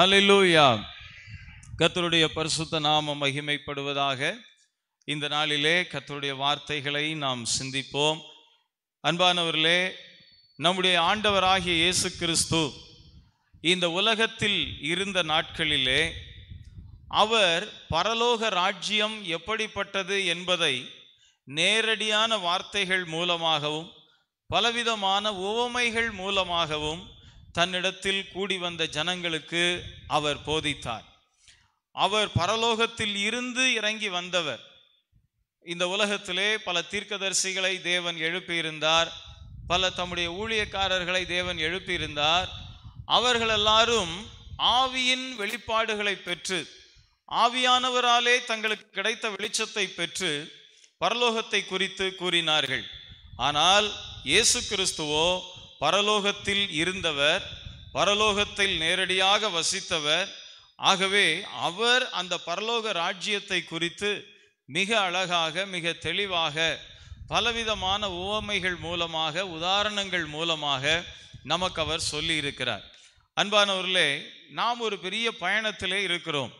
அலிலூயா கத்தருடைய பரிசுத்த நாம மகிமைப்படுவதாக இந்த நாளிலே கத்தருடைய வார்த்தைகளை நாம் சிந்திப்போம் அன்பானவர்களே நம்முடைய ஆண்டவராகிய இயேசு கிறிஸ்து இந்த உலகத்தில் இருந்த நாட்களிலே அவர் பரலோக ராஜ்யம் எப்படிப்பட்டது என்பதை நேரடியான வார்த்தைகள் மூலமாகவும் பலவிதமான உவமைகள் மூலமாகவும் தன்னிடத்தில் கூடி வந்த ஜனங்களுக்கு அவர் போதித்தார் அவர் பரலோகத்தில் இருந்து இறங்கி வந்தவர் இந்த உலகத்திலே பல தீர்க்கதரிசிகளை தேவன் எழுப்பியிருந்தார் பல தம்முடைய ஊழியக்காரர்களை தேவன் எழுப்பியிருந்தார் அவர்கள் எல்லாரும் ஆவியின் வெளிப்பாடுகளை பெற்று ஆவியானவராலே தங்களுக்கு கிடைத்த வெளிச்சத்தை பெற்று பரலோகத்தை குறித்து கூறினார்கள் ஆனால் இயேசு கிறிஸ்துவோ பரலோகத்தில் இருந்தவர் பரலோகத்தில் நேரடியாக வசித்தவர் ஆகவே அவர் அந்த பரலோக ராஜ்யத்தை குறித்து மிக அழகாக மிக தெளிவாக பலவிதமான உவமைகள் மூலமாக உதாரணங்கள் மூலமாக நமக்கு அவர் சொல்லியிருக்கிறார் அன்பானவர்களே நாம் ஒரு பெரிய பயணத்திலே இருக்கிறோம்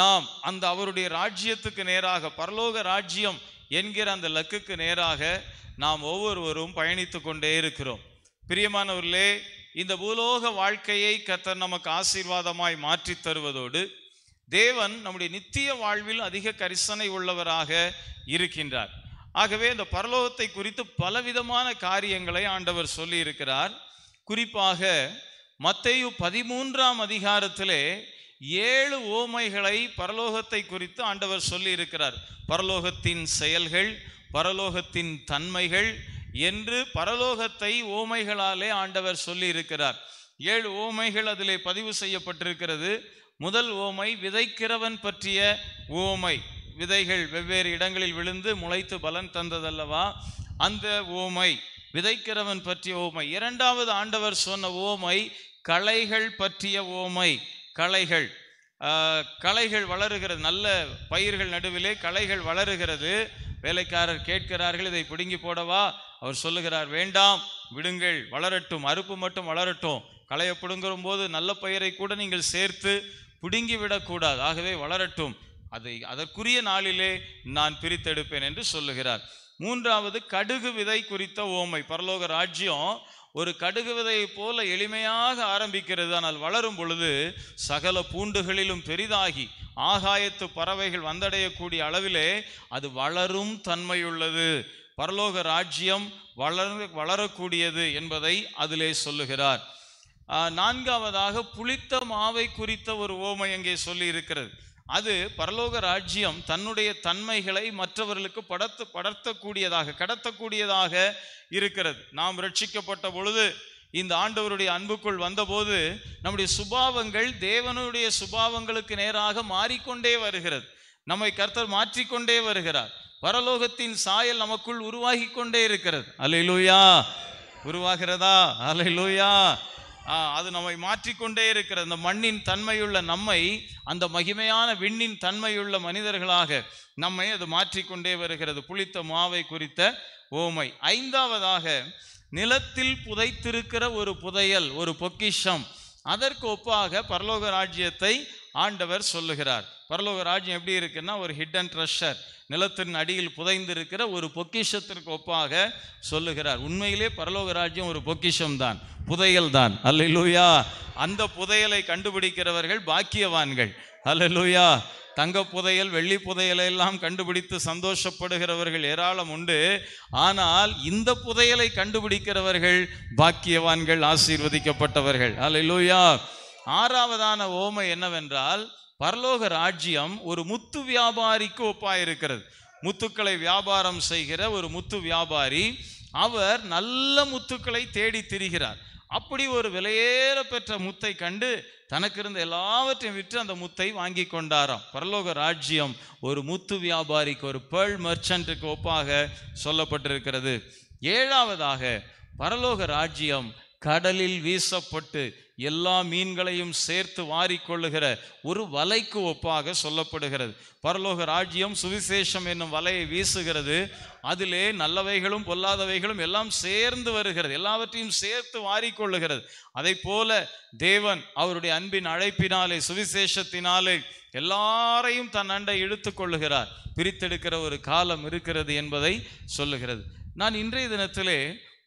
நாம் அந்த அவருடைய ராஜ்யத்துக்கு நேராக பரலோக ராஜ்யம் என்கிற அந்த லக்குக்கு நேராக நாம் ஒவ்வொருவரும் பயணித்து கொண்டே இருக்கிறோம் பிரியமானவர்களே இந்த பூலோக வாழ்க்கையை கத்தர் நமக்கு ஆசீர்வாதமாய் மாற்றி தருவதோடு தேவன் நம்முடைய நித்திய வாழ்வில் அதிக கரிசனை உள்ளவராக இருக்கின்றார் ஆகவே இந்த பரலோகத்தை குறித்து பலவிதமான காரியங்களை ஆண்டவர் சொல்லி இருக்கிறார் குறிப்பாக மத்தையு பதிமூன்றாம் அதிகாரத்திலே ஏழு ஓமைகளை பரலோகத்தை குறித்து ஆண்டவர் சொல்லி இருக்கிறார் பரலோகத்தின் செயல்கள் பரலோகத்தின் தன்மைகள் என்று பரலோகத்தை ஓமைகளாலே ஆண்டவர் சொல்லி இருக்கிறார் ஏழு ஓமைகள் அதிலே பதிவு செய்யப்பட்டிருக்கிறது முதல் ஓமை விதைக்கிறவன் பற்றிய ஓமை விதைகள் வெவ்வேறு இடங்களில் விழுந்து முளைத்து பலன் தந்ததல்லவா அந்த ஓமை விதைக்கிறவன் பற்றிய ஓமை இரண்டாவது ஆண்டவர் சொன்ன ஓமை களைகள் பற்றிய ஓமை களைகள் களைகள் வளருகிறது நல்ல பயிர்கள் நடுவிலே களைகள் வளருகிறது வேலைக்காரர் கேட்கிறார்கள் இதை பிடுங்கி போடவா அவர் சொல்லுகிறார் வேண்டாம் விடுங்கள் வளரட்டும் அறுப்பு மட்டும் வளரட்டும் களையை பிடுங்குற போது நல்ல பயிரை கூட நீங்கள் சேர்த்து பிடுங்கி விடக்கூடாது ஆகவே வளரட்டும் அதை அதற்குரிய நாளிலே நான் பிரித்தெடுப்பேன் என்று சொல்லுகிறார் மூன்றாவது கடுகு விதை குறித்த ஓமை பரலோக ராஜ்யம் ஒரு கடுகு விதையை போல எளிமையாக ஆரம்பிக்கிறது ஆனால் வளரும் பொழுது சகல பூண்டுகளிலும் பெரிதாகி ஆகாயத்து பறவைகள் வந்தடையக்கூடிய அளவிலே அது வளரும் தன்மையுள்ளது பரலோக ராஜ்யம் வளர் வளரக்கூடியது என்பதை அதிலே சொல்லுகிறார் நான்காவதாக புளித்த மாவை குறித்த ஒரு ஓமை அங்கே சொல்லி இருக்கிறது அது பரலோக ராஜ்யம் தன்னுடைய தன்மைகளை மற்றவர்களுக்கு படத்து படர்த்தக்கூடியதாக கடத்தக்கூடியதாக இருக்கிறது நாம் ரட்சிக்கப்பட்ட பொழுது இந்த ஆண்டவருடைய அன்புக்குள் வந்தபோது நம்முடைய சுபாவங்கள் தேவனுடைய சுபாவங்களுக்கு நேராக மாறிக்கொண்டே வருகிறது நம்மை கர்த்தர் மாற்றிக்கொண்டே வருகிறார் பரலோகத்தின் சாயல் நமக்குள் உருவாகி கொண்டே இருக்கிறது அலை லூயா உருவாகிறதா அலை லூயா அது நம்மை மாற்றிக்கொண்டே இருக்கிறது அந்த மண்ணின் தன்மையுள்ள நம்மை அந்த மகிமையான விண்ணின் தன்மையுள்ள மனிதர்களாக நம்மை அது மாற்றிக்கொண்டே வருகிறது புளித்த மாவை குறித்த ஓமை ஐந்தாவதாக நிலத்தில் புதைத்திருக்கிற ஒரு புதையல் ஒரு பொக்கிஷம் அதற்கு ஒப்பாக பரலோக ராஜ்யத்தை ஆண்டவர் சொல்லுகிறார் பரலோக ராஜ்யம் எப்படி இருக்குன்னா ஒரு ஹிட் அண்ட் ட்ரெஷர் நிலத்தின் அடியில் புதைந்திருக்கிற ஒரு பொக்கிஷத்திற்கு ஒப்பாக சொல்லுகிறார் உண்மையிலே பரலோக ராஜ்யம் ஒரு பொக்கிஷம் தான் புதையல் தான் அல்லூயா அந்த புதையலை கண்டுபிடிக்கிறவர்கள் பாக்கியவான்கள் அல்லூயா தங்க புதையல் வெள்ளி புதையலை எல்லாம் கண்டுபிடித்து சந்தோஷப்படுகிறவர்கள் ஏராளம் உண்டு ஆனால் இந்த புதையலை கண்டுபிடிக்கிறவர்கள் பாக்கியவான்கள் ஆசீர்வதிக்கப்பட்டவர்கள் அல்லூயா ஆறாவதான ஓமை என்னவென்றால் பரலோக ராஜ்யம் ஒரு முத்து வியாபாரிக்கு இருக்கிறது முத்துக்களை வியாபாரம் செய்கிற ஒரு முத்து வியாபாரி அவர் நல்ல முத்துக்களை தேடி திரிகிறார் அப்படி ஒரு விலையேற பெற்ற முத்தை கண்டு தனக்கு இருந்த எல்லாவற்றையும் விற்று அந்த முத்தை வாங்கி கொண்டாராம் பரலோக ராஜ்யம் ஒரு முத்து வியாபாரிக்கு ஒரு பேர்ல் மர்ச்சன்ட்டுக்கு ஒப்பாக சொல்லப்பட்டிருக்கிறது ஏழாவதாக பரலோக ராஜ்யம் கடலில் வீசப்பட்டு எல்லா மீன்களையும் சேர்த்து வாரிக்கொள்ளுகிற ஒரு வலைக்கு ஒப்பாக சொல்லப்படுகிறது பரலோக ராஜ்யம் சுவிசேஷம் என்னும் வலையை வீசுகிறது அதிலே நல்லவைகளும் பொல்லாதவைகளும் எல்லாம் சேர்ந்து வருகிறது எல்லாவற்றையும் சேர்த்து வாரிக்கொள்ளுகிறது அதை போல தேவன் அவருடைய அன்பின் அழைப்பினாலே சுவிசேஷத்தினாலே எல்லாரையும் தன் அண்டை இழுத்து கொள்ளுகிறார் பிரித்தெடுக்கிற ஒரு காலம் இருக்கிறது என்பதை சொல்லுகிறது நான் இன்றைய தினத்திலே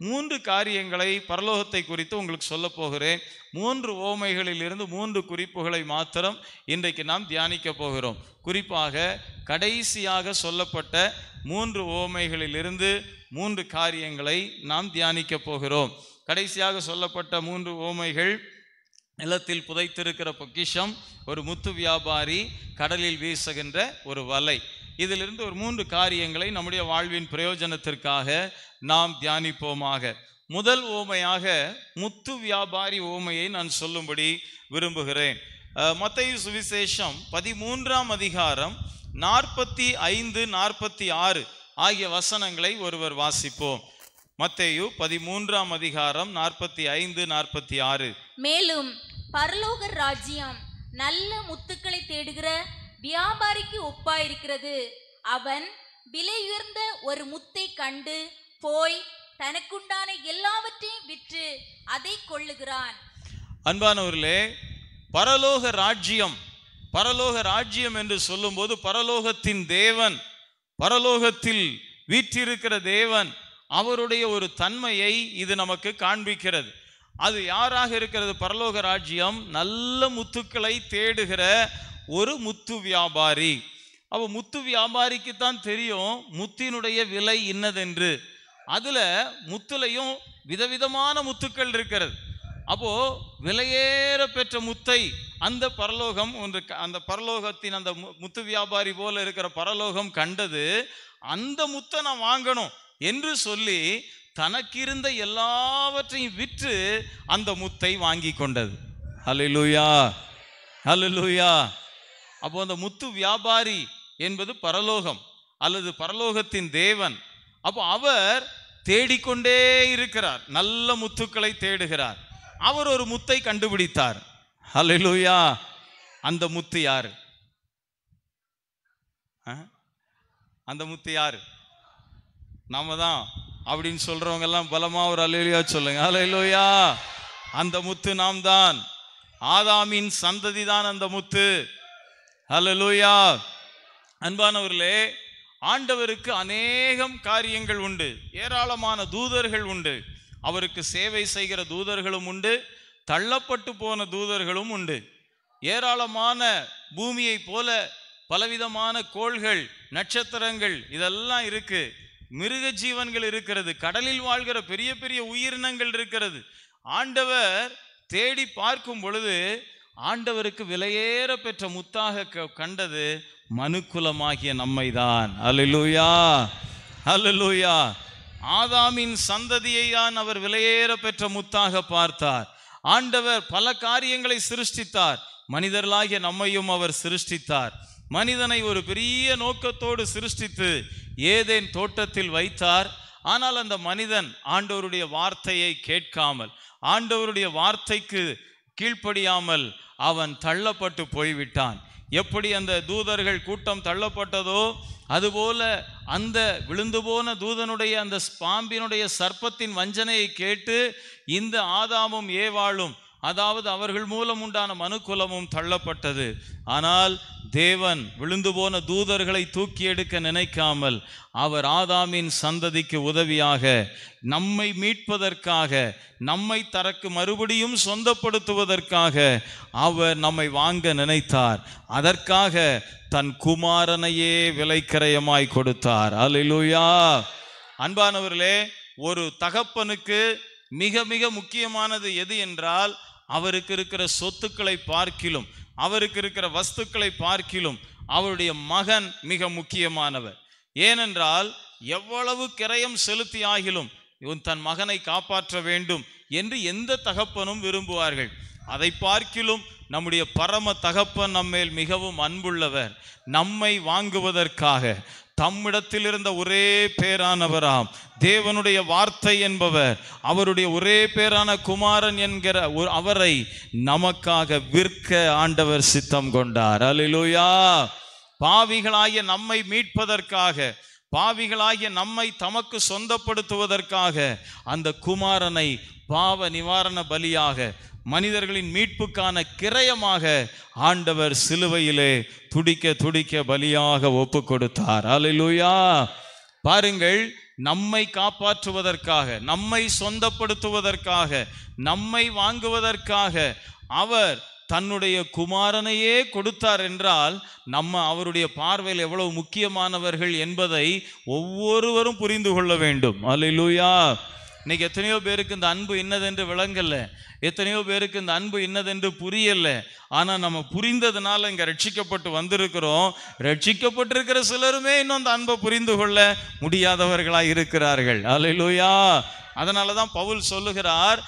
மூன்று காரியங்களை பரலோகத்தை குறித்து உங்களுக்கு சொல்ல போகிறேன் மூன்று ஓமைகளில் இருந்து மூன்று குறிப்புகளை மாத்திரம் இன்றைக்கு நாம் தியானிக்க போகிறோம் குறிப்பாக கடைசியாக சொல்லப்பட்ட மூன்று ஓமைகளிலிருந்து மூன்று காரியங்களை நாம் தியானிக்க போகிறோம் கடைசியாக சொல்லப்பட்ட மூன்று ஓமைகள் நிலத்தில் புதைத்திருக்கிற பொக்கிஷம் ஒரு முத்து வியாபாரி கடலில் வீசுகின்ற ஒரு வலை இதிலிருந்து ஒரு மூன்று காரியங்களை நம்முடைய வாழ்வின் பிரயோஜனத்திற்காக நாம் தியானிப்போமாக முதல் ஓமையாக முத்து வியாபாரி ஓமையை நான் சொல்லும்படி விரும்புகிறேன் மத்தையு சுவிசேஷம் பதிமூன்றாம் அதிகாரம் நாற்பத்தி ஐந்து நாற்பத்தி ஆறு ஆகிய வசனங்களை ஒருவர் வாசிப்போம் மத்தேயு பதிமூன்றாம் அதிகாரம் நாற்பத்தி ஐந்து நாற்பத்தி ஆறு மேலும் பரலோக ராஜ்யம் நல்ல முத்துக்களை தேடுகிற வியாபாரிக்கு ஒப்பாயிருக்கிறது அவன் விலையுயர்ந்த ஒரு முத்தை கண்டு போய் தனக்குண்டான எல்லாவற்றையும் விற்று அதை கொள்ளுகிறான் அன்பானவர்களே பரலோக ராஜ்யம் பரலோக ராஜ்யம் என்று சொல்லும்போது பரலோகத்தின் தேவன் பரலோகத்தில் வீற்றிருக்கிற தேவன் அவருடைய ஒரு தன்மையை இது நமக்கு காண்பிக்கிறது அது யாராக இருக்கிறது பரலோக ராஜ்யம் நல்ல முத்துக்களை தேடுகிற ஒரு முத்து வியாபாரி அப்போ முத்து வியாபாரிக்கு தான் தெரியும் முத்தினுடைய விலை இன்னதென்று அதில் முத்துலையும் விதவிதமான முத்துக்கள் இருக்கிறது அப்போ விலையேற பெற்ற முத்தை அந்த பரலோகம் ஒன்று அந்த பரலோகத்தின் அந்த முத்து வியாபாரி போல இருக்கிற பரலோகம் கண்டது அந்த முத்தை நான் வாங்கணும் என்று சொல்லி தனக்கிருந்த எல்லாவற்றையும் விற்று அந்த முத்தை வாங்கி கொண்டது ஹலோ லூயா லூயா அப்போ அந்த முத்து வியாபாரி என்பது பரலோகம் அல்லது பரலோகத்தின் தேவன் அப்போ அவர் தேடிக்கொண்டே இருக்கிறார் நல்ல முத்துக்களை தேடுகிறார் அவர் ஒரு முத்தை கண்டுபிடித்தார் ஹலெலுயா அந்த முத்து யாரு அந்த முத்து யாரு நாம தான் அப்படின்னு சொல்றவங்க எல்லாம் பலமா ஒரு அலையிலா சொல்லுங்க அலையிலோயா அந்த முத்து நாம் தான் ஆதாமின் சந்ததி தான் அந்த முத்து ஹலலூயா அன்பானவர்களே ஆண்டவருக்கு அநேகம் காரியங்கள் உண்டு ஏராளமான தூதர்கள் உண்டு அவருக்கு சேவை செய்கிற தூதர்களும் உண்டு தள்ளப்பட்டு போன தூதர்களும் உண்டு ஏராளமான பூமியை போல பலவிதமான கோள்கள் நட்சத்திரங்கள் இதெல்லாம் இருக்கு மிருக ஜீவன்கள் இருக்கிறது கடலில் வாழ்கிற பெரிய பெரிய உயிரினங்கள் இருக்கிறது ஆண்டவர் தேடி பார்க்கும் பொழுது ஆண்டவருக்கு விலையேற பெற்ற முத்தாக கண்டது மனுக்குலமாகிய நம்மை தான் அலுலூயா அலுலூயா ஆதாமின் சந்ததியை தான் அவர் விலையேற பெற்ற முத்தாக பார்த்தார் ஆண்டவர் பல காரியங்களை சிருஷ்டித்தார் மனிதர்களாகிய நம்மையும் அவர் சிருஷ்டித்தார் மனிதனை ஒரு பெரிய நோக்கத்தோடு சிருஷ்டித்து ஏதேன் தோட்டத்தில் வைத்தார் ஆனால் அந்த மனிதன் ஆண்டவருடைய வார்த்தையை கேட்காமல் ஆண்டவருடைய வார்த்தைக்கு கீழ்ப்படியாமல் அவன் தள்ளப்பட்டு போய்விட்டான் எப்படி அந்த தூதர்கள் கூட்டம் தள்ளப்பட்டதோ அதுபோல அந்த விழுந்து போன தூதனுடைய அந்த பாம்பினுடைய சர்ப்பத்தின் வஞ்சனையை கேட்டு இந்த ஆதாமும் ஏவாளும் அதாவது அவர்கள் மூலம் உண்டான மனுக்குலமும் தள்ளப்பட்டது ஆனால் தேவன் விழுந்து போன தூதர்களை தூக்கி எடுக்க நினைக்காமல் அவர் ஆதாமின் சந்ததிக்கு உதவியாக நம்மை மீட்பதற்காக நம்மை தரக்கு மறுபடியும் சொந்தப்படுத்துவதற்காக அவர் நம்மை வாங்க நினைத்தார் அதற்காக தன் குமாரனையே விலைக்கரையமாய் கொடுத்தார் அலிலுயா அன்பானவர்களே ஒரு தகப்பனுக்கு மிக மிக முக்கியமானது எது என்றால் அவருக்கு இருக்கிற சொத்துக்களை பார்க்கிலும் அவருக்கு இருக்கிற வஸ்துக்களை பார்க்கிலும் அவருடைய மகன் மிக முக்கியமானவர் ஏனென்றால் எவ்வளவு கிரயம் செலுத்தி ஆகிலும் இவன் தன் மகனை காப்பாற்ற வேண்டும் என்று எந்த தகப்பனும் விரும்புவார்கள் அதை பார்க்கிலும் நம்முடைய பரம தகப்பன் நம்மேல் மிகவும் அன்புள்ளவர் நம்மை வாங்குவதற்காக தம்மிடத்தில் இருந்த ஒரே பேரானவராம் தேவனுடைய வார்த்தை என்பவர் அவருடைய ஒரே பேரான குமாரன் என்கிற அவரை நமக்காக விற்க ஆண்டவர் சித்தம் கொண்டார் அலிலுயா பாவிகளாகிய நம்மை மீட்பதற்காக பாவிகளாகிய நம்மை தமக்கு சொந்தப்படுத்துவதற்காக அந்த குமாரனை பாவ நிவாரண பலியாக மனிதர்களின் மீட்புக்கான கிரயமாக ஆண்டவர் சிலுவையிலே துடிக்க துடிக்க பலியாக ஒப்பு கொடுத்தார் அலிலுயா பாருங்கள் நம்மை காப்பாற்றுவதற்காக நம்மை சொந்தப்படுத்துவதற்காக நம்மை வாங்குவதற்காக அவர் தன்னுடைய குமாரனையே கொடுத்தார் என்றால் நம்ம அவருடைய பார்வையில் எவ்வளவு முக்கியமானவர்கள் என்பதை ஒவ்வொருவரும் புரிந்து கொள்ள வேண்டும் அலிலுயா இன்னைக்கு எத்தனையோ பேருக்கு இந்த அன்பு இன்னதென்று விளங்கல எத்தனையோ பேருக்கு இந்த அன்பு இன்னதென்று புரியல ஆனால் நம்ம புரிந்ததுனால இங்கே ரட்சிக்கப்பட்டு வந்திருக்கிறோம் ரட்சிக்கப்பட்டிருக்கிற சிலருமே இன்னும் அந்த அன்பை புரிந்து கொள்ள முடியாதவர்களாக இருக்கிறார்கள் அலையிலூயா அதனால தான் பவுல் சொல்லுகிறார்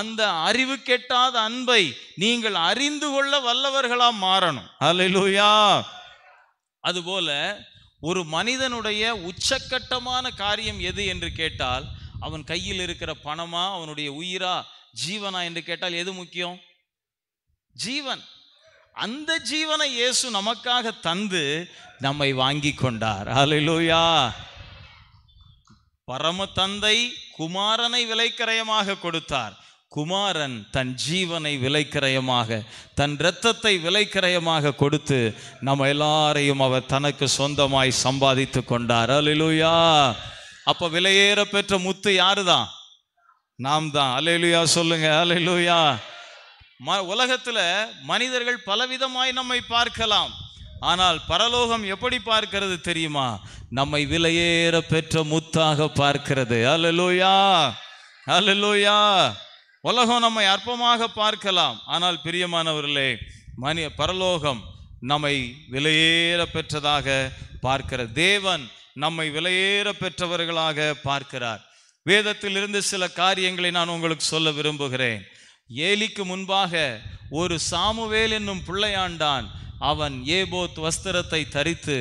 அந்த அறிவு கெட்டாத அன்பை நீங்கள் அறிந்து கொள்ள வல்லவர்களாக மாறணும் அலையிலூயா அதுபோல ஒரு மனிதனுடைய உச்சக்கட்டமான காரியம் எது என்று கேட்டால் அவன் கையில் இருக்கிற பணமா அவனுடைய உயிரா ஜீவனா என்று கேட்டால் எது முக்கியம் ஜீவன் அந்த ஜீவனை இயேசு நமக்காக தந்து நம்மை வாங்கி கொண்டார் அலையிலூயா பரம தந்தை குமாரனை விலைக்கரையமாக கொடுத்தார் குமாரன் தன் ஜீவனை விலைக்கிரயமாக தன் இரத்தத்தை விலைக்கிரயமாக கொடுத்து நம்ம எல்லாரையும் அவர் தனக்கு சொந்தமாய் சம்பாதித்து கொண்டார் அலிலுயா அப்ப விலையேற பெற்ற முத்து யாரு தான் நாம் தான் அலையிலுயா சொல்லுங்க அலையிலுயா ம உலகத்துல மனிதர்கள் பலவிதமாய் நம்மை பார்க்கலாம் ஆனால் பரலோகம் எப்படி பார்க்கிறது தெரியுமா நம்மை விலையேற பெற்ற முத்தாக பார்க்கிறது அலலோயா அலலோயா உலகம் நம்மை அற்பமாக பார்க்கலாம் ஆனால் பிரியமானவர்களே மனி பரலோகம் நம்மை விலையேற பெற்றதாக பார்க்கிற தேவன் நம்மை விலையேற பெற்றவர்களாக பார்க்கிறார் வேதத்தில் இருந்து சில காரியங்களை நான் உங்களுக்கு சொல்ல விரும்புகிறேன் ஏலிக்கு முன்பாக ஒரு சாமுவேல் என்னும் பிள்ளையாண்டான் அவன் ஏபோத் வஸ்திரத்தை தரித்து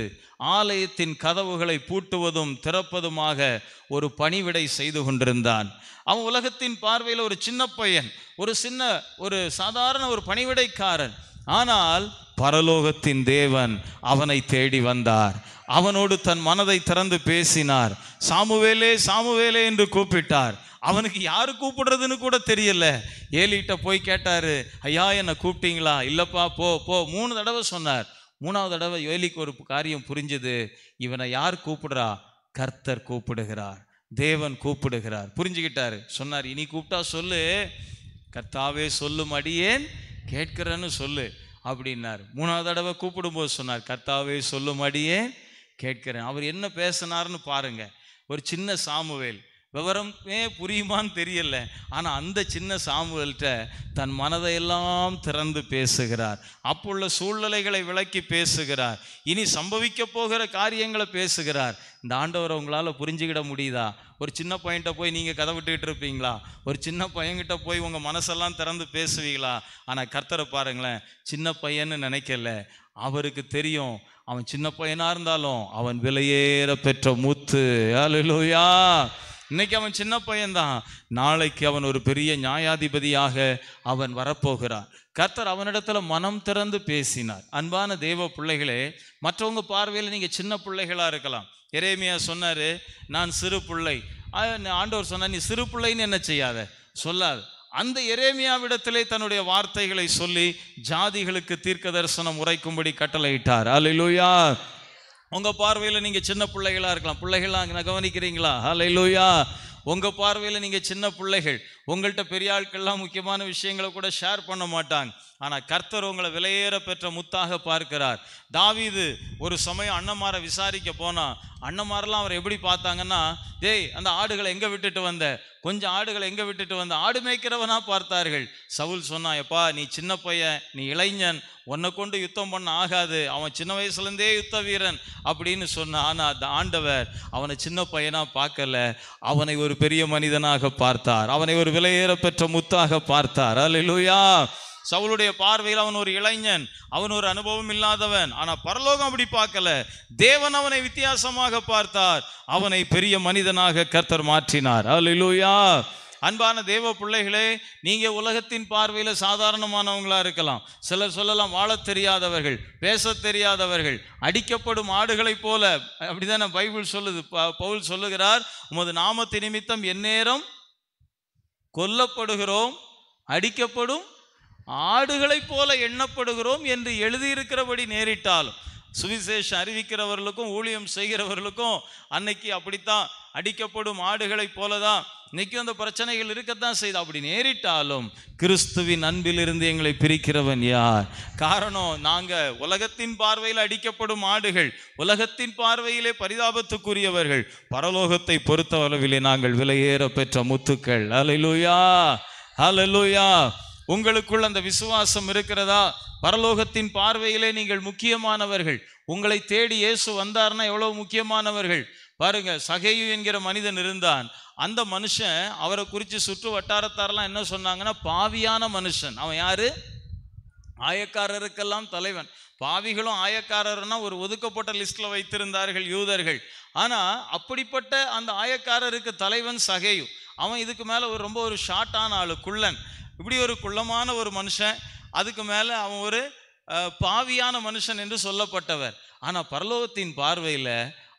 ஆலயத்தின் கதவுகளை பூட்டுவதும் திறப்பதுமாக ஒரு பணிவிடை செய்து கொண்டிருந்தான் அவன் உலகத்தின் பார்வையில் ஒரு சின்ன பையன் ஒரு சின்ன ஒரு சாதாரண ஒரு பணிவிடைக்காரன் ஆனால் பரலோகத்தின் தேவன் அவனை தேடி வந்தார் அவனோடு தன் மனதை திறந்து பேசினார் சாமுவேலே சாமுவேலே என்று கூப்பிட்டார் அவனுக்கு யார் கூப்பிடுறதுன்னு கூட தெரியல ஏலிட்ட போய் கேட்டார் ஐயா என்னை கூப்பிட்டீங்களா இல்லைப்பா போ போ மூணு தடவை சொன்னார் மூணாவது தடவை ஏலிக்கு ஒரு காரியம் புரிஞ்சுது இவனை யார் கூப்பிடுறா கர்த்தர் கூப்பிடுகிறார் தேவன் கூப்பிடுகிறார் புரிஞ்சுக்கிட்டாரு சொன்னார் இனி கூப்பிட்டா சொல்லு கர்த்தாவே சொல்லும் அடியேன் கேட்கிறேன்னு சொல்லு அப்படின்னார் மூணாவது தடவை கூப்பிடும்போது சொன்னார் கர்த்தாவே சொல்லும் அடியேன் கேட்கிறேன் அவர் என்ன பேசினார்னு பாருங்க ஒரு சின்ன சாமுவேல் விவரமே புரியுமான்னு தெரியல ஆனால் அந்த சின்ன சாமுவேல்கிட்ட தன் மனதையெல்லாம் திறந்து பேசுகிறார் அப்புள்ள சூழ்நிலைகளை விளக்கி பேசுகிறார் இனி சம்பவிக்க போகிற காரியங்களை பேசுகிறார் இந்த ஆண்டவர் உங்களால் புரிஞ்சுக்கிட முடியுதா ஒரு சின்ன பையன்கிட்ட போய் நீங்கள் கதை விட்டுக்கிட்டு இருப்பீங்களா ஒரு சின்ன பையன்கிட்ட போய் உங்கள் மனசெல்லாம் திறந்து பேசுவீங்களா ஆனால் கர்த்தரை பாருங்களேன் சின்ன பையன்னு நினைக்கல அவருக்கு தெரியும் அவன் சின்ன பையனாக இருந்தாலும் அவன் விலையேற பெற்ற மூத்து அலுலூயா இன்னைக்கு அவன் சின்ன பையன்தான் நாளைக்கு அவன் ஒரு பெரிய நியாயாதிபதியாக அவன் வரப்போகிறான் கர்த்தர் அவனிடத்துல மனம் திறந்து பேசினார் அன்பான தெய்வ பிள்ளைகளே மற்றவங்க பார்வையில் நீங்கள் சின்ன பிள்ளைகளாக இருக்கலாம் இறைமையா சொன்னார் நான் சிறு பிள்ளை ஆண்டவர் சொன்னார் நீ சிறு பிள்ளைன்னு என்ன செய்யாத சொல்லாது அந்த எரேமியாவிடத்திலே தன்னுடைய வார்த்தைகளை சொல்லி ஜாதிகளுக்கு தீர்க்க தரிசனம் உரைக்கும்படி கட்டளையிட்டார் அலையிலூயா உங்கள் பார்வையில் நீங்கள் சின்ன பிள்ளைகளாக இருக்கலாம் பிள்ளைகள்லாம் அங்கே கவனிக்கிறீங்களா அலையிலூயா உங்கள் பார்வையில் நீங்கள் சின்ன பிள்ளைகள் உங்கள்கிட்ட பெரிய ஆட்கள்லாம் முக்கியமான விஷயங்களை கூட ஷேர் பண்ண மாட்டாங்க ஆனால் கர்த்தர் உங்களை விலையேற பெற்ற முத்தாக பார்க்கிறார் தாவிது ஒரு சமயம் அண்ணமாரை விசாரிக்க போனால் அண்ணமாரெல்லாம் அவர் எப்படி பார்த்தாங்கன்னா டேய் அந்த ஆடுகளை எங்கே விட்டுட்டு வந்த கொஞ்சம் ஆடுகளை எங்கே விட்டுட்டு வந்து ஆடு மேய்க்கிறவனா பார்த்தார்கள் சவுல் சொன்னான் எப்பா நீ சின்ன பையன் நீ இளைஞன் உன்னை கொண்டு யுத்தம் பண்ண ஆகாது அவன் சின்ன வயசுலேருந்தே யுத்த வீரன் அப்படின்னு சொன்ன ஆனால் அந்த ஆண்டவர் அவனை சின்ன பையனாக பார்க்கல அவனை ஒரு பெரிய மனிதனாக பார்த்தார் அவனை ஒரு விலையேற பெற்ற முத்தாக பார்த்தார் அல்ல சவுளுடைய பார்வையில் அவன் ஒரு இளைஞன் அவன் ஒரு அனுபவம் இல்லாதவன் ஆனால் பரலோகம் அப்படி பார்க்கல தேவன் அவனை வித்தியாசமாக பார்த்தார் அவனை பெரிய மனிதனாக கர்த்தர் மாற்றினார் அல்லூயா அன்பான தேவ பிள்ளைகளே நீங்கள் உலகத்தின் பார்வையில் சாதாரணமானவங்களாக இருக்கலாம் சிலர் சொல்லலாம் வாழ தெரியாதவர்கள் பேச தெரியாதவர்கள் அடிக்கப்படும் ஆடுகளைப் போல அப்படிதான் பைபிள் சொல்லுது பவுல் சொல்லுகிறார் உமது நாமத்து நிமித்தம் எந்நேரம் கொல்லப்படுகிறோம் அடிக்கப்படும் ஆடுகளைப் போல எண்ணப்படுகிறோம் என்று எழுதியிருக்கிறபடி நேரிட்டாலும் சுவிசேஷம் அறிவிக்கிறவர்களுக்கும் ஊழியம் செய்கிறவர்களுக்கும் அன்னைக்கு அப்படித்தான் அடிக்கப்படும் ஆடுகளைப் போல தான் இன்னைக்கு அந்த பிரச்சனைகள் இருக்கத்தான் செய்து அப்படி நேரிட்டாலும் கிறிஸ்துவின் அன்பிலிருந்து எங்களை பிரிக்கிறவன் யார் காரணம் நாங்கள் உலகத்தின் பார்வையில் அடிக்கப்படும் ஆடுகள் உலகத்தின் பார்வையிலே பரிதாபத்துக்குரியவர்கள் பரலோகத்தை அளவிலே நாங்கள் விலையேற பெற்ற முத்துக்கள் அலலுயா அலலுயா உங்களுக்குள் அந்த விசுவாசம் இருக்கிறதா பரலோகத்தின் பார்வையிலே நீங்கள் முக்கியமானவர்கள் உங்களை தேடி இயேசு வந்தார்னா எவ்வளவு முக்கியமானவர்கள் பாருங்க சகையு என்கிற மனிதன் இருந்தான் அந்த மனுஷன் அவரை குறித்து சுற்று வட்டாரத்தாரெல்லாம் என்ன சொன்னாங்கன்னா பாவியான மனுஷன் அவன் யாரு ஆயக்காரருக்கெல்லாம் தலைவன் பாவிகளும் ஆயக்காரர்னா ஒரு ஒதுக்கப்பட்ட லிஸ்டில் வைத்திருந்தார்கள் யூதர்கள் ஆனால் அப்படிப்பட்ட அந்த ஆயக்காரருக்கு தலைவன் சகையு அவன் இதுக்கு மேலே ஒரு ரொம்ப ஒரு ஷார்ட்டான ஆளு குள்ளன் இப்படி ஒரு குள்ளமான ஒரு மனுஷன் அதுக்கு மேலே அவன் ஒரு பாவியான மனுஷன் என்று சொல்லப்பட்டவர் ஆனால் பரலோகத்தின் பார்வையில்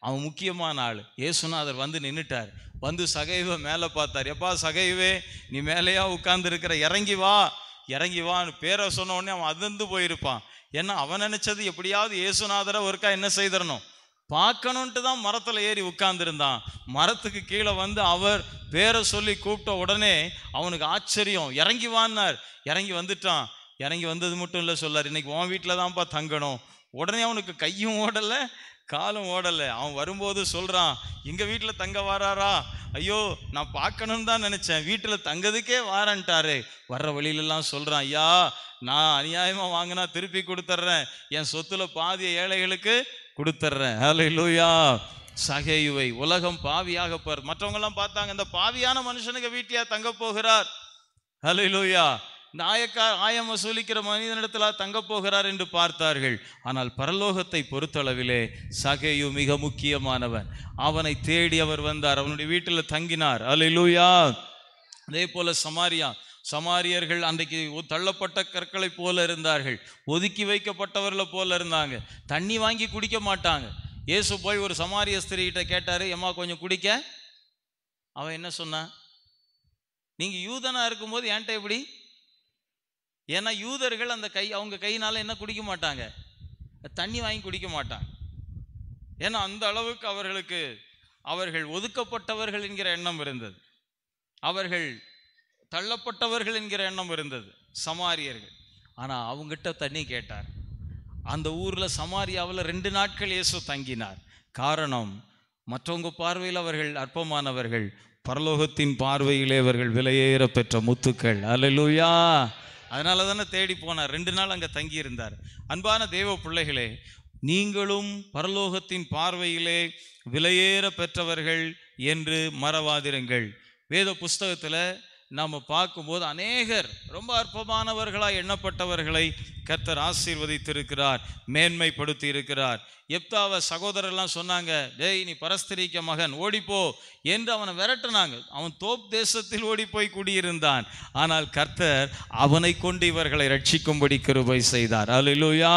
அவன் முக்கியமான ஆள் ஏசுநாதர் வந்து நின்றுட்டார் வந்து சகைவை மேலே பார்த்தார் எப்பா சகைவே நீ மேலேயா உட்கார்ந்துருக்கிற இறங்கி வா இறங்கி வான்னு பேரை சொன்ன உடனே அவன் அதிர்ந்து போயிருப்பான் ஏன்னா அவன் நினச்சது எப்படியாவது ஏசுநாதரை ஒருக்கா என்ன செய்திடணும் பார்க்கணுன்ட்டு தான் மரத்தில் ஏறி உட்கார்ந்துருந்தான் மரத்துக்கு கீழே வந்து அவர் பேரை சொல்லி கூப்பிட்ட உடனே அவனுக்கு ஆச்சரியம் இறங்கி வான்னார் இறங்கி வந்துட்டான் இறங்கி வந்தது மட்டும் இல்லை சொல்லார் இன்னைக்கு உன் வீட்டில் தான்ப்பா தங்கணும் உடனே அவனுக்கு கையும் ஓடலை காலும் ஓடலை அவன் வரும்போது சொல்கிறான் எங்கள் வீட்டில் தங்க வாராரா ஐயோ நான் பார்க்கணுன்னு தான் நினச்சேன் வீட்டில் தங்கதுக்கே வாரன்ட்டாரு வர்ற வழியிலலாம் சொல்கிறான் ஐயா நான் அநியாயமாக வாங்கினா திருப்பி கொடுத்துட்றேன் என் சொத்தில் பாதிய ஏழைகளுக்கு கொடுத்துட்றேன் லூயா சகையுவை உலகம் பாவியாக பார் மற்றவங்கெல்லாம் பார்த்தாங்க இந்த பாவியான மனுஷனுக்கு வீட்டியா தங்க போகிறார் ஹலோ லூயா நாயக்கார் ஆயம் வசூலிக்கிற மனிதனிடத்தில் தங்க போகிறார் என்று பார்த்தார்கள் ஆனால் பரலோகத்தை பொறுத்தளவிலே சகையு மிக முக்கியமானவன் அவனை தேடி அவர் வந்தார் அவனுடைய வீட்டில் தங்கினார் அலை லூயா அதே போல சமாரியா சமாரியர்கள் அன்றைக்கு தள்ளப்பட்ட கற்களை போல இருந்தார்கள் ஒதுக்கி வைக்கப்பட்டவர்களை போல இருந்தாங்க தண்ணி வாங்கி குடிக்க மாட்டாங்க இயேசு போய் ஒரு சமாரிய ஸ்திரீகிட்ட கேட்டார் எம்மா கொஞ்சம் குடிக்க அவன் என்ன சொன்னான் நீங்கள் யூதனாக இருக்கும்போது ஏன்ட்ட எப்படி ஏன்னா யூதர்கள் அந்த கை அவங்க கையினால் என்ன குடிக்க மாட்டாங்க தண்ணி வாங்கி குடிக்க மாட்டாங்க ஏன்னா அந்த அளவுக்கு அவர்களுக்கு அவர்கள் ஒதுக்கப்பட்டவர்கள் என்கிற எண்ணம் இருந்தது அவர்கள் தள்ளப்பட்டவர்கள் என்கிற எண்ணம் இருந்தது சமாரியர்கள் ஆனால் அவங்ககிட்ட தண்ணி கேட்டார் அந்த ஊரில் சமாரியாவில் ரெண்டு நாட்கள் இயேசு தங்கினார் காரணம் மற்றவங்க பார்வையில் அவர்கள் அற்பமானவர்கள் பரலோகத்தின் பார்வையிலே அவர்கள் விலையேற பெற்ற முத்துக்கள் அலலுயா அதனால தானே தேடி போனார் ரெண்டு நாள் அங்கே தங்கியிருந்தார் அன்பான தெய்வ பிள்ளைகளே நீங்களும் பரலோகத்தின் பார்வையிலே விலையேற பெற்றவர்கள் என்று மறவாதிருங்கள் வேத புஸ்தகத்தில் நாம் பார்க்கும்போது அநேகர் ரொம்ப அற்பமானவர்களாக எண்ணப்பட்டவர்களை கர்த்தர் ஆசீர்வதித்திருக்கிறார் மேன்மைப்படுத்தி இருக்கிறார் எப்தாவை சகோதரர்லாம் சொன்னாங்க டேய் நீ பரஸ்திரிக்க மகன் ஓடிப்போ என்று அவனை விரட்டினாங்க அவன் தோப் தேசத்தில் ஓடிப்போய் குடியிருந்தான் ஆனால் கர்த்தர் அவனை கொண்டு இவர்களை ரட்சிக்கும்படி கிருபை செய்தார் அலுலூயா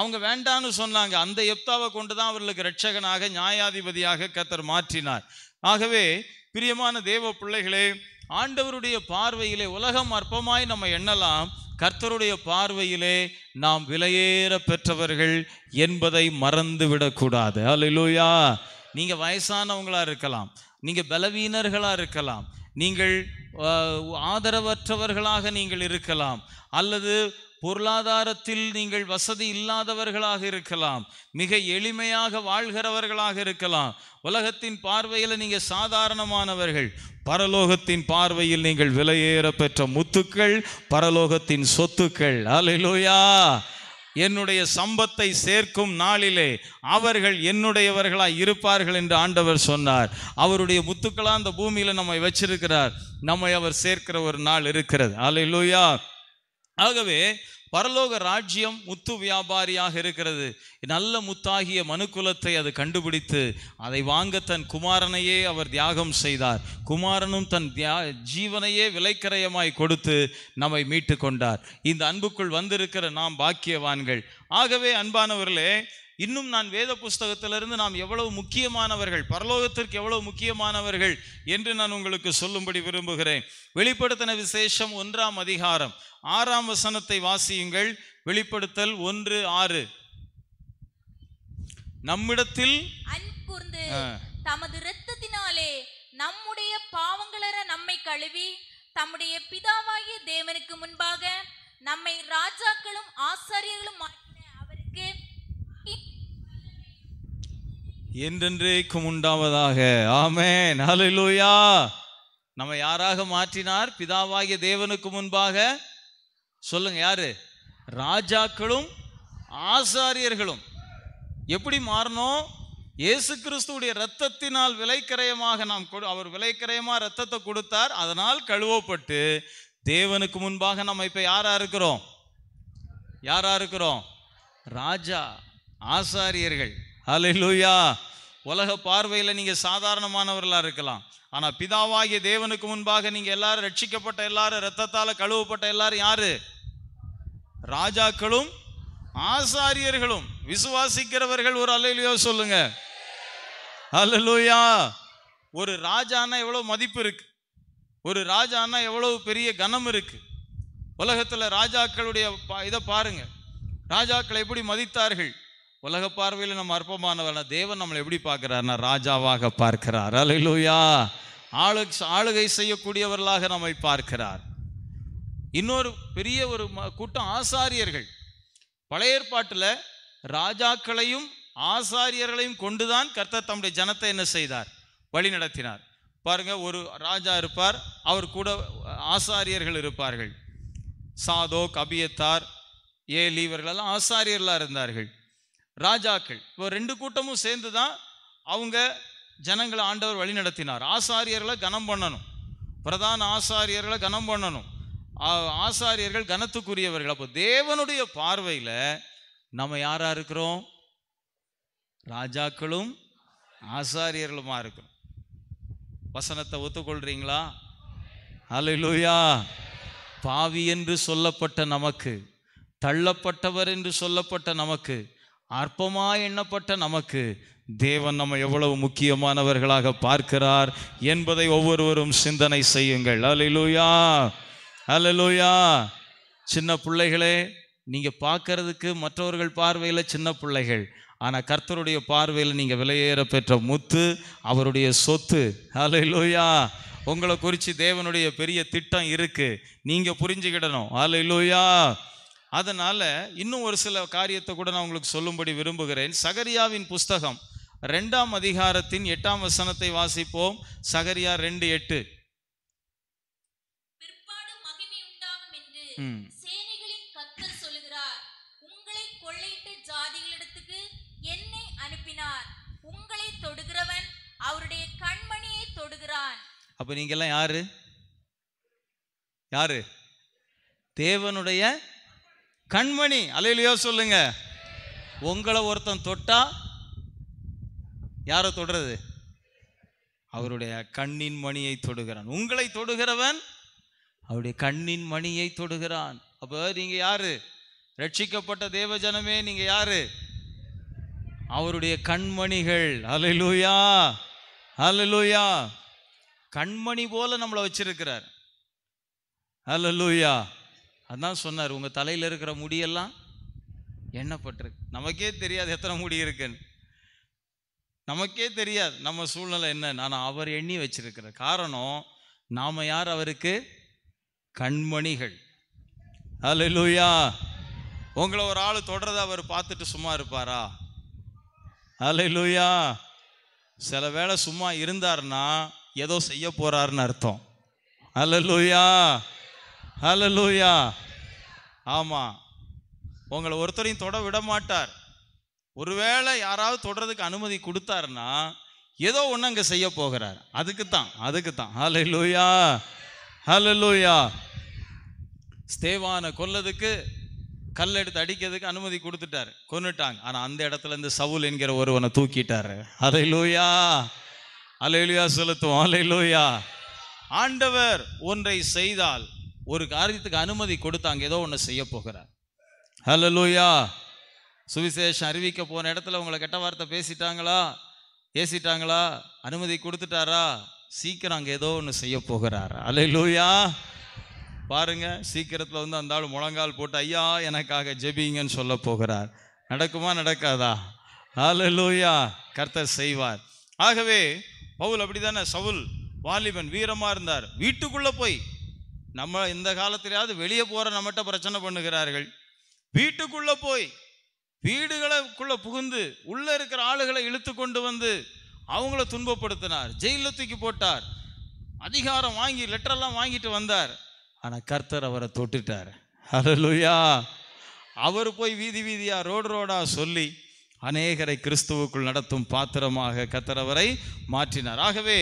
அவங்க வேண்டான்னு சொன்னாங்க அந்த எப்தாவை கொண்டு தான் அவர்களுக்கு ரட்சகனாக நியாயாதிபதியாக கத்தர் மாற்றினார் ஆகவே பிரியமான தேவ பிள்ளைகளே ஆண்டவருடைய பார்வையிலே உலகம் அற்பமாய் நம்ம எண்ணலாம் கர்த்தருடைய பார்வையிலே நாம் விலையேற பெற்றவர்கள் என்பதை மறந்து மறந்துவிடக்கூடாது அலையிலூயா நீங்கள் வயசானவங்களாக இருக்கலாம் நீங்கள் பலவீனர்களாக இருக்கலாம் நீங்கள் ஆதரவற்றவர்களாக நீங்கள் இருக்கலாம் அல்லது பொருளாதாரத்தில் நீங்கள் வசதி இல்லாதவர்களாக இருக்கலாம் மிக எளிமையாக வாழ்கிறவர்களாக இருக்கலாம் உலகத்தின் பார்வையில் நீங்கள் சாதாரணமானவர்கள் பரலோகத்தின் பார்வையில் நீங்கள் விலையேற பெற்ற முத்துக்கள் பரலோகத்தின் சொத்துக்கள் அலையிலோயா என்னுடைய சம்பத்தை சேர்க்கும் நாளிலே அவர்கள் என்னுடையவர்களாய் இருப்பார்கள் என்று ஆண்டவர் சொன்னார் அவருடைய முத்துக்களாக அந்த பூமியில் நம்மை வச்சிருக்கிறார் நம்மை அவர் சேர்க்கிற ஒரு நாள் இருக்கிறது அலை ஆகவே பரலோக ராஜ்யம் முத்து வியாபாரியாக இருக்கிறது நல்ல முத்தாகிய மனுக்குலத்தை அது கண்டுபிடித்து அதை வாங்க தன் குமாரனையே அவர் தியாகம் செய்தார் குமாரனும் தன் தியா ஜீவனையே விலைக்கரையமாய் கொடுத்து நம்மை மீட்டு கொண்டார் இந்த அன்புக்குள் வந்திருக்கிற நாம் பாக்கியவான்கள் ஆகவே அன்பானவர்களே இன்னும் நான் வேத புஸ்தகத்திலிருந்து நாம் எவ்வளவு முக்கியமானவர்கள் பரலோகத்திற்கு எவ்வளவு முக்கியமானவர்கள் என்று நான் உங்களுக்கு சொல்லும்படி விரும்புகிறேன் வெளிப்படுத்தின விசேஷம் ஒன்றாம் அதிகாரம் ஆறாம் வசனத்தை வாசியுங்கள் வெளிப்படுத்தல் ஒன்று ஆறு நம்மிடத்தில் தமது இரத்தத்தினாலே நம்முடைய பாவங்களர நம்மை கழுவி தம்முடைய பிதாவாகிய தேவனுக்கு முன்பாக நம்மை ராஜாக்களும் ஆசாரியர்களும் என்றென்றைக்கும் உண்டாவதாக ஆமே நலலூயா நம்ம யாராக மாற்றினார் பிதாவாகிய தேவனுக்கு முன்பாக சொல்லுங்க யாரு ராஜாக்களும் ஆசாரியர்களும் எப்படி மாறணும் இயேசு கிறிஸ்துடைய ரத்தத்தினால் விலைக்கரையமாக நாம் அவர் விலைக்கரையமாக ரத்தத்தை கொடுத்தார் அதனால் கழுவப்பட்டு தேவனுக்கு முன்பாக நம்ம இப்போ யாரா இருக்கிறோம் யாரா இருக்கிறோம் ராஜா ஆசாரியர்கள் அலை லூயா உலக பார்வையில் நீங்கள் சாதாரணமானவர்களாக இருக்கலாம் ஆனால் பிதாவாகிய தேவனுக்கு முன்பாக நீங்கள் எல்லாரும் ரட்சிக்கப்பட்ட எல்லாரும் ரத்தத்தால் கழுவப்பட்ட எல்லாரும் யாரு ராஜாக்களும் ஆசாரியர்களும் விசுவாசிக்கிறவர்கள் ஒரு அலையிலையோ சொல்லுங்க அல்லலூயா ஒரு ராஜானா எவ்வளோ மதிப்பு இருக்கு ஒரு ராஜானா எவ்வளவு பெரிய கனம் இருக்கு உலகத்தில் ராஜாக்களுடைய இதை பாருங்க ராஜாக்களை எப்படி மதித்தார்கள் உலக பார்வையில் நம்ம அற்பமானவர்கள் தேவன் நம்மளை எப்படி பார்க்கிறார்னா ராஜாவாக பார்க்கிறார் அலையிலூயா ஆளு ஆளுகை செய்யக்கூடியவர்களாக நம்மை பார்க்கிறார் இன்னொரு பெரிய ஒரு கூட்டம் ஆசாரியர்கள் பழைய ஏற்பாட்டில் ராஜாக்களையும் ஆசாரியர்களையும் கொண்டுதான் கர்த்தர் தம்முடைய ஜனத்தை என்ன செய்தார் வழி நடத்தினார் பாருங்க ஒரு ராஜா இருப்பார் அவர் கூட ஆசாரியர்கள் இருப்பார்கள் சாதோ கபியத்தார் ஏலி இவர்களெல்லாம் ஆசாரியர்களாக இருந்தார்கள் ராஜாக்கள் இப்போ ரெண்டு கூட்டமும் சேர்ந்து தான் அவங்க ஜனங்களை ஆண்டவர் வழி நடத்தினார் ஆசாரியர்களை கனம் பண்ணணும் பிரதான ஆசாரியர்களை கனம் பண்ணணும் ஆசாரியர்கள் கனத்துக்குரியவர்கள் அப்போ தேவனுடைய பார்வையில் நம்ம யாராக இருக்கிறோம் ராஜாக்களும் ஆசாரியர்களுமா இருக்கிறோம் வசனத்தை ஒத்துக்கொள்றீங்களா அலையிலூயா பாவி என்று சொல்லப்பட்ட நமக்கு தள்ளப்பட்டவர் என்று சொல்லப்பட்ட நமக்கு அற்பமாக எண்ணப்பட்ட நமக்கு தேவன் நம்ம எவ்வளவு முக்கியமானவர்களாக பார்க்கிறார் என்பதை ஒவ்வொருவரும் சிந்தனை செய்யுங்கள் அலலூயா அலலூயா சின்ன பிள்ளைகளே நீங்கள் பார்க்கறதுக்கு மற்றவர்கள் பார்வையில் சின்ன பிள்ளைகள் ஆனால் கர்த்தருடைய பார்வையில் நீங்கள் விலையேற பெற்ற முத்து அவருடைய சொத்து அலலூயா உங்களை குறித்து தேவனுடைய பெரிய திட்டம் இருக்குது நீங்கள் புரிஞ்சுக்கிடணும் அலலூயா அதனால் இன்னும் ஒரு சில காரியத்தை கூட நான் உங்களுக்கு சொல்லும்படி விரும்புகிறேன் சகரியாவின் புஸ்தகம் ரெண்டாம் அதிகாரத்தின் எட்டாம் வசனத்தை வாசிப்போம் சகரியா ரெண்டு எட்டு தொடுகிறவன் அவருடைய கண்மணியை அப்ப நீங்க எல்லாம் யாரு யாரு தேவனுடைய கண்மணி அலையிலையோ சொல்லுங்க உங்களை ஒருத்தன் தொட்டா யாரை தொடுறது அவருடைய கண்ணின் மணியை தொடுகிறான் உங்களை தொடுகிறவன் அவருடைய கண்ணின் மணியை தொடுகிறான் அப்போ நீங்கள் யாரு ரட்சிக்கப்பட்ட தேவஜனமே நீங்கள் யாரு அவருடைய கண்மணிகள் அலலூயா அலலூயா கண்மணி போல நம்மளை வச்சிருக்கிறார் அலலூயா அதான் சொன்னார் உங்கள் தலையில் இருக்கிற முடியெல்லாம் எண்ணப்பட்டிருக்கு நமக்கே தெரியாது எத்தனை முடி இருக்குன்னு நமக்கே தெரியாது நம்ம சூழ்நிலை என்ன நான் அவர் எண்ணி வச்சிருக்கிற காரணம் நாம் யார் அவருக்கு கண்மணிகள் லூயா உங்களை ஒரு ஆள் தொடர்றத அவர் பார்த்துட்டு சும்மா இருப்பாரா லூயா சில வேளை சும்மா இருந்தார்னா ஏதோ செய்ய போறாருன்னு அர்த்தம் அல்ல லூயா ஹலலூயா ஆமாம் உங்களை ஒருத்தரையும் தொட விட மாட்டார் ஒருவேளை யாராவது தொடுறதுக்கு அனுமதி கொடுத்தாருன்னா ஏதோ ஒன்று அங்கே செய்ய போகிறார் அதுக்கு தான் அதுக்கு தான் ஹலோ லூயா ஹலோ லூயா ஸ்தேவானை கொல்லதுக்கு கல் எடுத்து அடிக்கிறதுக்கு அனுமதி கொடுத்துட்டார் கொன்னுட்டாங்க ஆனால் அந்த இடத்துல இருந்து சவுல் என்கிற ஒருவனை தூக்கிட்டாரு அலை லூயா அலை லூயா செலுத்துவோம் அலை லூயா ஆண்டவர் ஒன்றை செய்தால் ஒரு காரியத்துக்கு அனுமதி கொடுத்தாங்க ஏதோ ஒன்று செய்ய போகிறார் ஹலோ லூயா சுவிசேஷம் அறிவிக்க போன இடத்துல உங்களை கெட்ட வார்த்தை பேசிட்டாங்களா பேசிட்டாங்களா அனுமதி கொடுத்துட்டாரா சீக்கிரம் அங்கே ஏதோ ஒன்று செய்ய போகிறார் அலை லூயா பாருங்க சீக்கிரத்தில் வந்து அந்த ஆள் முழங்கால் போட்டு ஐயா எனக்காக ஜெபிங்கன்னு சொல்ல போகிறார் நடக்குமா நடக்காதா லூயா கர்த்தர் செய்வார் ஆகவே பவுல் அப்படி தானே சவுல் வாலிபன் வீரமாக இருந்தார் வீட்டுக்குள்ளே போய் நம்ம இந்த காலத்திலேயாவது வெளியே போகிற நம்மகிட்ட பிரச்சனை பண்ணுகிறார்கள் வீட்டுக்குள்ளே போய் வீடுகளுக்குள்ளே புகுந்து உள்ளே இருக்கிற ஆளுகளை இழுத்து கொண்டு வந்து அவங்கள துன்பப்படுத்தினார் ஜெயிலில் தூக்கி போட்டார் அதிகாரம் வாங்கி லெட்டரெல்லாம் வாங்கிட்டு வந்தார் ஆனால் கர்த்தர் அவரை தொட்டுட்டார் ஹலோ அவர் போய் வீதி வீதியாக ரோடு ரோடாக சொல்லி அநேகரை கிறிஸ்துவுக்குள் நடத்தும் பாத்திரமாக கத்தரவரை மாற்றினார் ஆகவே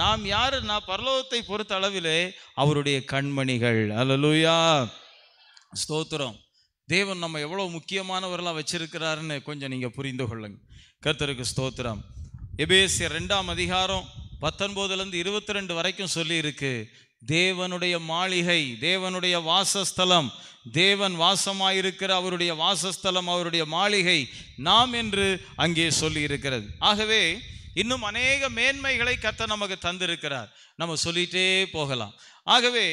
நாம் யார் நான் பரலோகத்தை பொறுத்த அளவிலே அவருடைய கண்மணிகள் அலலூயா ஸ்தோத்திரம் தேவன் நம்ம எவ்வளோ முக்கியமானவர்களாக வச்சிருக்கிறாருன்னு கொஞ்சம் நீங்கள் புரிந்து கொள்ளுங்க கர்த்தருக்கு ஸ்தோத்திரம் எபேசிய ரெண்டாம் அதிகாரம் பத்தொன்பதுலேருந்து இருபத்தி ரெண்டு வரைக்கும் சொல்லியிருக்கு தேவனுடைய மாளிகை தேவனுடைய வாசஸ்தலம் தேவன் வாசமாயிருக்கிற அவருடைய வாசஸ்தலம் அவருடைய மாளிகை நாம் என்று அங்கே சொல்லி இருக்கிறது ஆகவே இன்னும் அநேக மேன்மைகளை கத்த நமக்கு தந்திருக்கிறார் நம்ம சொல்லிட்டே போகலாம் ஆகவே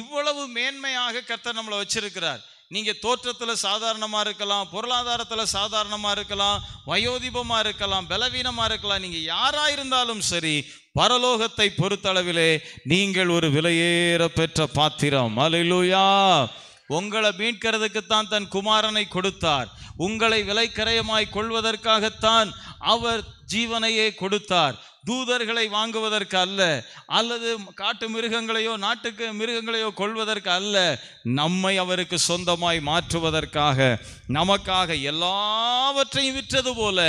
இவ்வளவு மேன்மையாக கத்த நம்மளை வச்சிருக்கிறார் நீங்கள் தோற்றத்தில் சாதாரணமாக இருக்கலாம் பொருளாதாரத்தில் சாதாரணமாக இருக்கலாம் வயோதிபமாக இருக்கலாம் பலவீனமாக இருக்கலாம் நீங்கள் யாராக இருந்தாலும் சரி பரலோகத்தை பொறுத்தளவிலே நீங்கள் ஒரு விலையேற பெற்ற பாத்திரம் அலையிலூயா உங்களை மீட்கிறதுக்குத்தான் தன் குமாரனை கொடுத்தார் உங்களை விலைக்கரையமாய் கொள்வதற்காகத்தான் அவர் ஜீவனையே கொடுத்தார் தூதர்களை வாங்குவதற்கு அல்ல அல்லது காட்டு மிருகங்களையோ நாட்டுக்கு மிருகங்களையோ கொள்வதற்கு அல்ல நம்மை அவருக்கு சொந்தமாய் மாற்றுவதற்காக நமக்காக எல்லாவற்றையும் விற்றது போல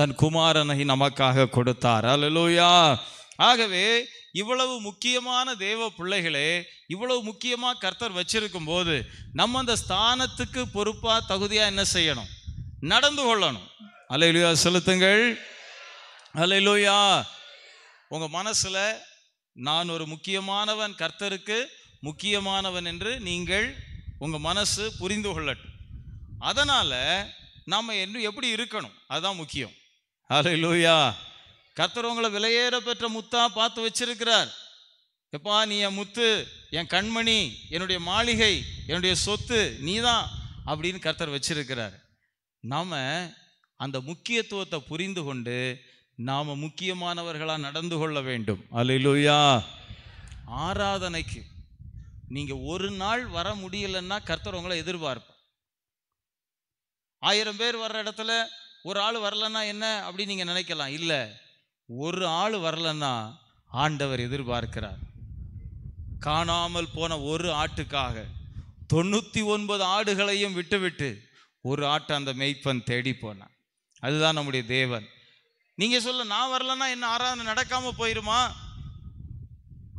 தன் குமாரனை நமக்காக கொடுத்தார் அல்லலூயா ஆகவே இவ்வளவு முக்கியமான தேவ பிள்ளைகளே இவ்வளவு முக்கியமாக கர்த்தர் வச்சிருக்கும் போது நம்ம அந்த ஸ்தானத்துக்கு பொறுப்பாக தகுதியாக என்ன செய்யணும் நடந்து கொள்ளணும் அலையிலுயா செலுத்துங்கள் அலையிலுயா உங்கள் மனசில் நான் ஒரு முக்கியமானவன் கர்த்தருக்கு முக்கியமானவன் என்று நீங்கள் உங்கள் மனசு புரிந்து கொள்ளட்டும் அதனால் நம்ம என்ன எப்படி இருக்கணும் அதுதான் முக்கியம் அலை லூயா கர்த்தர் உங்களை விலையேற பெற்ற முத்தா பார்த்து வச்சிருக்கிறார் எப்பா நீ என் முத்து என் கண்மணி என்னுடைய மாளிகை என்னுடைய சொத்து நீ தான் அப்படின்னு கர்த்தர் வச்சிருக்கிறார் நாம் அந்த முக்கியத்துவத்தை புரிந்து கொண்டு நாம் முக்கியமானவர்களாக நடந்து கொள்ள வேண்டும் அலையிலுயா ஆராதனைக்கு நீங்கள் ஒரு நாள் வர முடியலன்னா கர்த்தர் உங்களை எதிர்பார்ப்பேன் ஆயிரம் பேர் வர்ற இடத்துல ஒரு ஆள் வரலன்னா என்ன அப்படின்னு நீங்கள் நினைக்கலாம் இல்லை ஒரு ஆள் வரலன்னா ஆண்டவர் எதிர்பார்க்கிறார் காணாமல் போன ஒரு ஆட்டுக்காக தொண்ணூற்றி ஒன்பது ஆடுகளையும் விட்டுவிட்டு ஒரு ஆட்டை அந்த மெய்ப்பன் தேடி போனான் அதுதான் நம்முடைய தேவன் நீங்கள் சொல்ல நான் வரலன்னா என்ன ஆராதனை நடக்காமல் போயிருமா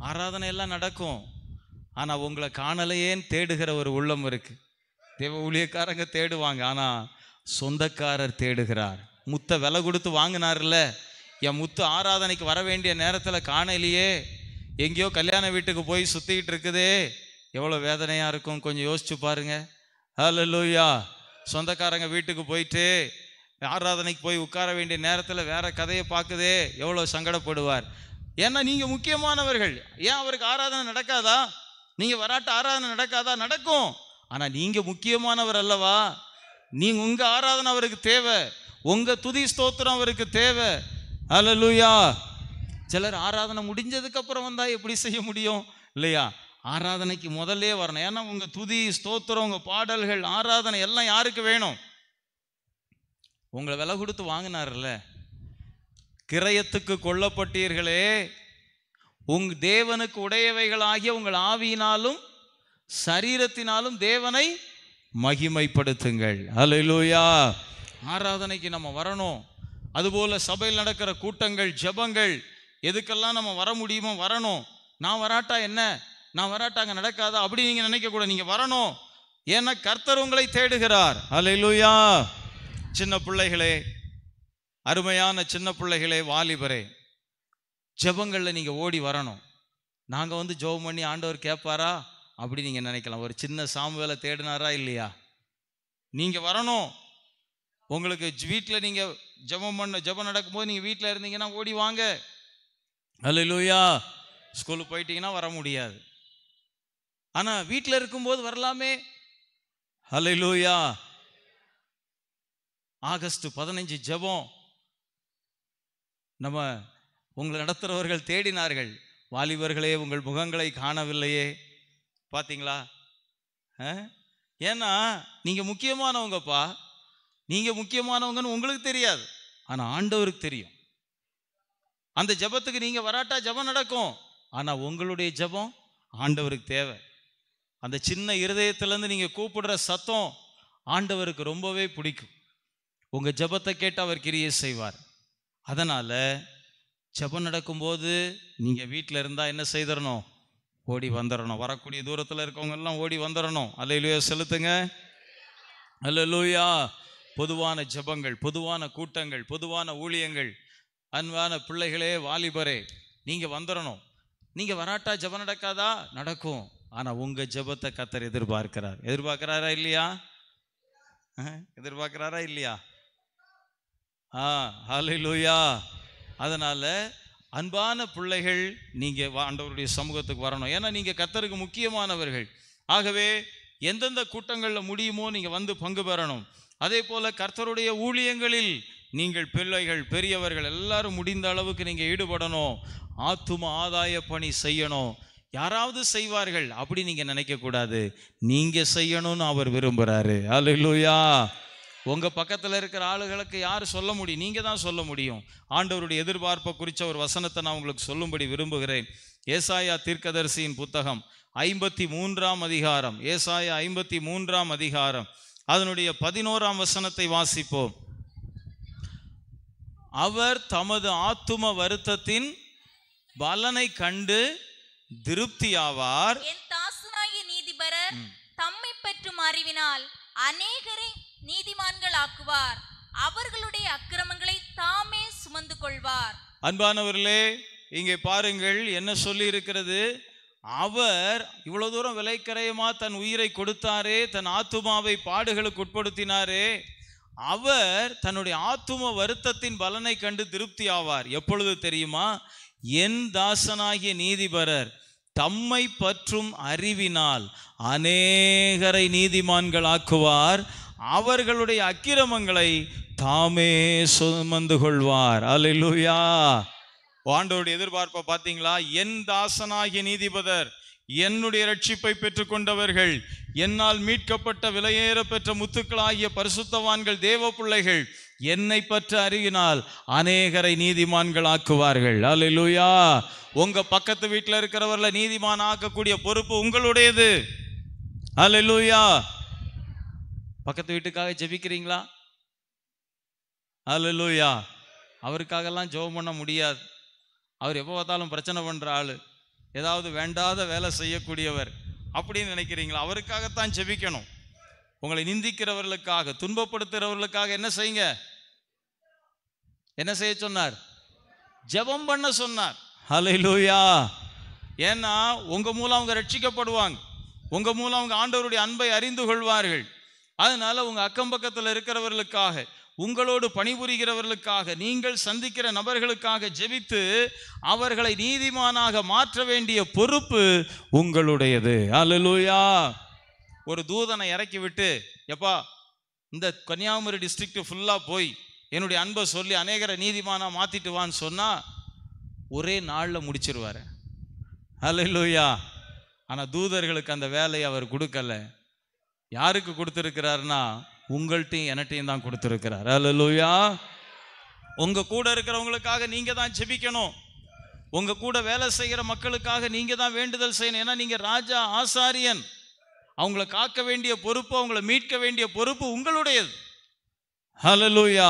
ஆராதனை எல்லாம் நடக்கும் ஆனால் உங்களை காணலையேன்னு தேடுகிற ஒரு உள்ளம் இருக்குது தேவ ஊழியக்காரங்க தேடுவாங்க ஆனால் சொந்தக்காரர் தேடுகிறார் முத்தை விலை கொடுத்து வாங்கினார்ல என் முத்து ஆராதனைக்கு வர வேண்டிய நேரத்தில் காணலையே எங்கேயோ கல்யாண வீட்டுக்கு போய் சுத்திக்கிட்டு இருக்குதே எவ்வளோ வேதனையாக இருக்கும் கொஞ்சம் யோசிச்சு பாருங்க ஹலோ லூயா சொந்தக்காரங்க வீட்டுக்கு போயிட்டு ஆராதனைக்கு போய் உட்கார வேண்டிய நேரத்தில் வேற கதையை பார்க்குதே எவ்வளோ சங்கடப்படுவார் ஏன்னா நீங்கள் முக்கியமானவர்கள் ஏன் அவருக்கு ஆராதனை நடக்காதா நீங்கள் வராட்ட ஆராதனை நடக்காதா நடக்கும் ஆனால் நீங்கள் முக்கியமானவர் அல்லவா நீங்கள் உங்கள் ஆராதனை அவருக்கு தேவை உங்கள் துதி ஸ்தோத்திரம் அவருக்கு தேவை அலலுயா சிலர் ஆராதனை முடிஞ்சதுக்கப்புறம் வந்தால் எப்படி செய்ய முடியும் இல்லையா ஆராதனைக்கு முதல்லே வரணும் ஏன்னா உங்கள் துதி ஸ்தோத்திரம் உங்கள் பாடல்கள் ஆராதனை எல்லாம் யாருக்கு வேணும் உங்களை விலை கொடுத்து வாங்கினார்ல கிரயத்துக்கு கொல்லப்பட்டீர்களே உங் தேவனுக்கு உடையவைகளாகிய உங்கள் ஆவியினாலும் சரீரத்தினாலும் தேவனை மகிமைப்படுத்துங்கள் அலையிலூயா ஆராதனைக்கு நம்ம வரணும் அதுபோல் சபையில் நடக்கிற கூட்டங்கள் ஜபங்கள் எதுக்கெல்லாம் நம்ம வர முடியுமோ வரணும் நான் வராட்டா என்ன நான் வராட்டா அங்கே நடக்காதா அப்படி நீங்கள் நினைக்கக்கூட நீங்கள் வரணும் ஏன்னா கர்த்தர் உங்களை தேடுகிறார் அலையிலூயா சின்ன பிள்ளைகளே அருமையான சின்ன பிள்ளைகளே வாலிபரே ஜபங்களில் நீங்கள் ஓடி வரணும் நாங்கள் வந்து ஜெபம் பண்ணி ஆண்டவர் கேட்பாரா அப்படி நீங்கள் நினைக்கலாம் ஒரு சின்ன வேலை தேடினாரா இல்லையா நீங்கள் வரணும் உங்களுக்கு வீட்டில் நீங்கள் ஜபம் பண்ண ஜபம் நடக்கும்போது நீங்கள் வீட்டில் இருந்தீங்கன்னா ஓடி வாங்க அல்ல லூயா ஸ்கூலுக்கு போயிட்டீங்கன்னா வர முடியாது ஆனால் வீட்டில் இருக்கும்போது வரலாமே ஹலோ லூயா ஆகஸ்ட் பதினஞ்சு ஜபம் நம்ம உங்களை நடத்துகிறவர்கள் தேடினார்கள் வாலிபர்களே உங்கள் முகங்களை காணவில்லையே பார்த்தீங்களா ஏன்னா நீங்கள் முக்கியமானவங்கப்பா நீங்கள் முக்கியமானவங்கன்னு உங்களுக்கு தெரியாது ஆனால் ஆண்டவருக்கு தெரியும் அந்த ஜபத்துக்கு நீங்கள் வராட்டா ஜபம் நடக்கும் ஆனால் உங்களுடைய ஜபம் ஆண்டவருக்கு தேவை அந்த சின்ன இருதயத்துலேருந்து நீங்கள் கூப்பிடுற சத்தம் ஆண்டவருக்கு ரொம்பவே பிடிக்கும் உங்கள் ஜபத்தை கேட்டு அவர் கிரியை செய்வார் அதனால் ஜபம் நடக்கும்போது நீங்கள் வீட்டில் இருந்தால் என்ன செய்திடணும் ஓடி வந்துடணும் வரக்கூடிய தூரத்தில் இருக்கவங்கெல்லாம் ஓடி வந்துடணும் அல்லையிலூயா செலுத்துங்க லூயா பொதுவான ஜபங்கள் பொதுவான கூட்டங்கள் பொதுவான ஊழியங்கள் அன்பான பிள்ளைகளே வாலிபரே நீங்கள் வந்துடணும் நீங்கள் வராட்டா ஜபம் நடக்காதா நடக்கும் ஆனால் உங்கள் ஜபத்தை கத்தர் எதிர்பார்க்கிறார் எதிர்பார்க்கிறாரா இல்லையா எதிர்பார்க்கிறாரா இல்லையா ஆ ஹலை லூயா அதனால் அன்பான பிள்ளைகள் நீங்கள் ஆண்டவருடைய சமூகத்துக்கு வரணும் ஏன்னா நீங்கள் கத்தருக்கு முக்கியமானவர்கள் ஆகவே எந்தெந்த கூட்டங்களில் முடியுமோ நீங்கள் வந்து பங்கு பெறணும் அதே போல் கர்த்தருடைய ஊழியங்களில் நீங்கள் பிள்ளைகள் பெரியவர்கள் எல்லாரும் முடிந்த அளவுக்கு நீங்கள் ஈடுபடணும் ஆத்தும ஆதாய பணி செய்யணும் யாராவது செய்வார்கள் அப்படி நீங்கள் நினைக்கக்கூடாது நீங்கள் செய்யணும்னு அவர் விரும்புகிறாரு அலுலூயா உங்கள் பக்கத்தில் இருக்கிற ஆளுகளுக்கு யார் சொல்ல முடியும் நீங்கள் தான் சொல்ல முடியும் ஆண்டவருடைய எதிர்பார்ப்பை குறித்த ஒரு வசனத்தை நான் உங்களுக்கு சொல்லும்படி விரும்புகிறேன் ஏசாயா தீர்க்கதரிசியின் புத்தகம் ஐம்பத்தி மூன்றாம் அதிகாரம் ஏசாயா ஐம்பத்தி மூன்றாம் அதிகாரம் அதனுடைய பதினோராம் வசனத்தை வாசிப்போம் அவர் தமது ஆத்தும வருத்தத்தின் பலனை கண்டு திருப்தியாவார் என் தாசுராய நீதிபரர் தம்மை பற்றும் அறிவினால் அநேகரை நீதிமான்கள் ஆக்குவார் அவர்களுடைய அக்கிரமங்களை தாமே சுமந்து கொள்வார் அன்பானவர்களே இங்கே பாருங்கள் என்ன சொல்லி இருக்கிறது அவர் இவ்வளவு தூரம் விலைக்கரையமா தன் உயிரை கொடுத்தாரே தன் ஆத்துமாவை பாடுகளுக்கு உட்படுத்தினாரே அவர் தன்னுடைய ஆத்தும வருத்தத்தின் பலனை கண்டு திருப்தி ஆவார் எப்பொழுது தெரியுமா என் தாசனாகிய நீதிபரர் தம்மை பற்றும் அறிவினால் அநேகரை நீதிமான்கள் ஆக்குவார் அவர்களுடைய அக்கிரமங்களை தாமே சுமந்து கொள்வார் அலிலுயா ஆண்டோடைய எதிர்பார்ப்பை பார்த்தீங்களா என் தாசனாகிய நீதிபதர் என்னுடைய ரட்சிப்பை பெற்றுக்கொண்டவர்கள் என்னால் மீட்கப்பட்ட விலையேற பெற்ற முத்துக்களாகிய பரிசுத்தவான்கள் தேவ பிள்ளைகள் என்னை பற்றி அருகினால் அநேகரை நீதிமான்கள் ஆக்குவார்கள் அலிலுயா உங்க பக்கத்து வீட்டில் இருக்கிறவர்களை நீதிமான் ஆக்கக்கூடிய பொறுப்பு உங்களுடையது அலிலுயா பக்கத்து வீட்டுக்காக ஜெபிக்கிறீங்களா லூயா அவருக்காகலாம் ஜெபம் பண்ண முடியாது அவர் எப்போ பார்த்தாலும் பிரச்சனை பண்ணுற ஆள் ஏதாவது வேண்டாத வேலை செய்யக்கூடியவர் அப்படின்னு நினைக்கிறீங்களா அவருக்காகத்தான் ஜெபிக்கணும் உங்களை நிந்திக்கிறவர்களுக்காக துன்பப்படுத்துகிறவர்களுக்காக என்ன செய்யுங்க என்ன செய்ய சொன்னார் ஜெபம் பண்ண சொன்னார் ஹலை லூயா ஏன்னா உங்கள் மூலம் அவங்க ரட்சிக்கப்படுவாங்க உங்கள் மூலம் அவங்க ஆண்டவருடைய அன்பை அறிந்து கொள்வார்கள் அதனால உங்கள் அக்கம் பக்கத்தில் இருக்கிறவர்களுக்காக உங்களோடு பணிபுரிகிறவர்களுக்காக நீங்கள் சந்திக்கிற நபர்களுக்காக ஜெபித்து அவர்களை நீதிமானாக மாற்ற வேண்டிய பொறுப்பு உங்களுடையது அலலூயா ஒரு தூதனை இறக்கி விட்டு எப்பா இந்த கன்னியாகுமரி டிஸ்ட்ரிக்ட் ஃபுல்லாக போய் என்னுடைய அன்பை சொல்லி அநேகரை நீதிமானாக மாற்றிட்டு வான்னு சொன்னால் ஒரே நாளில் முடிச்சிருவார் அலலூயா ஆனால் தூதர்களுக்கு அந்த வேலையை அவர் கொடுக்கலை யாருக்கு கொடுத்துருக்கிறாருனா உங்கள்கிட்டையும் என்னட்டையும் தான் கொடுத்துருக்கிறார் லூயா உங்கள் கூட இருக்கிறவங்களுக்காக நீங்கள் தான் ஜெபிக்கணும் உங்கள் கூட வேலை செய்கிற மக்களுக்காக நீங்கள் தான் வேண்டுதல் செய்யணும் ஏன்னா நீங்கள் ராஜா ஆசாரியன் அவங்கள காக்க வேண்டிய பொறுப்பு அவங்கள மீட்க வேண்டிய பொறுப்பு உங்களுடையது லூயா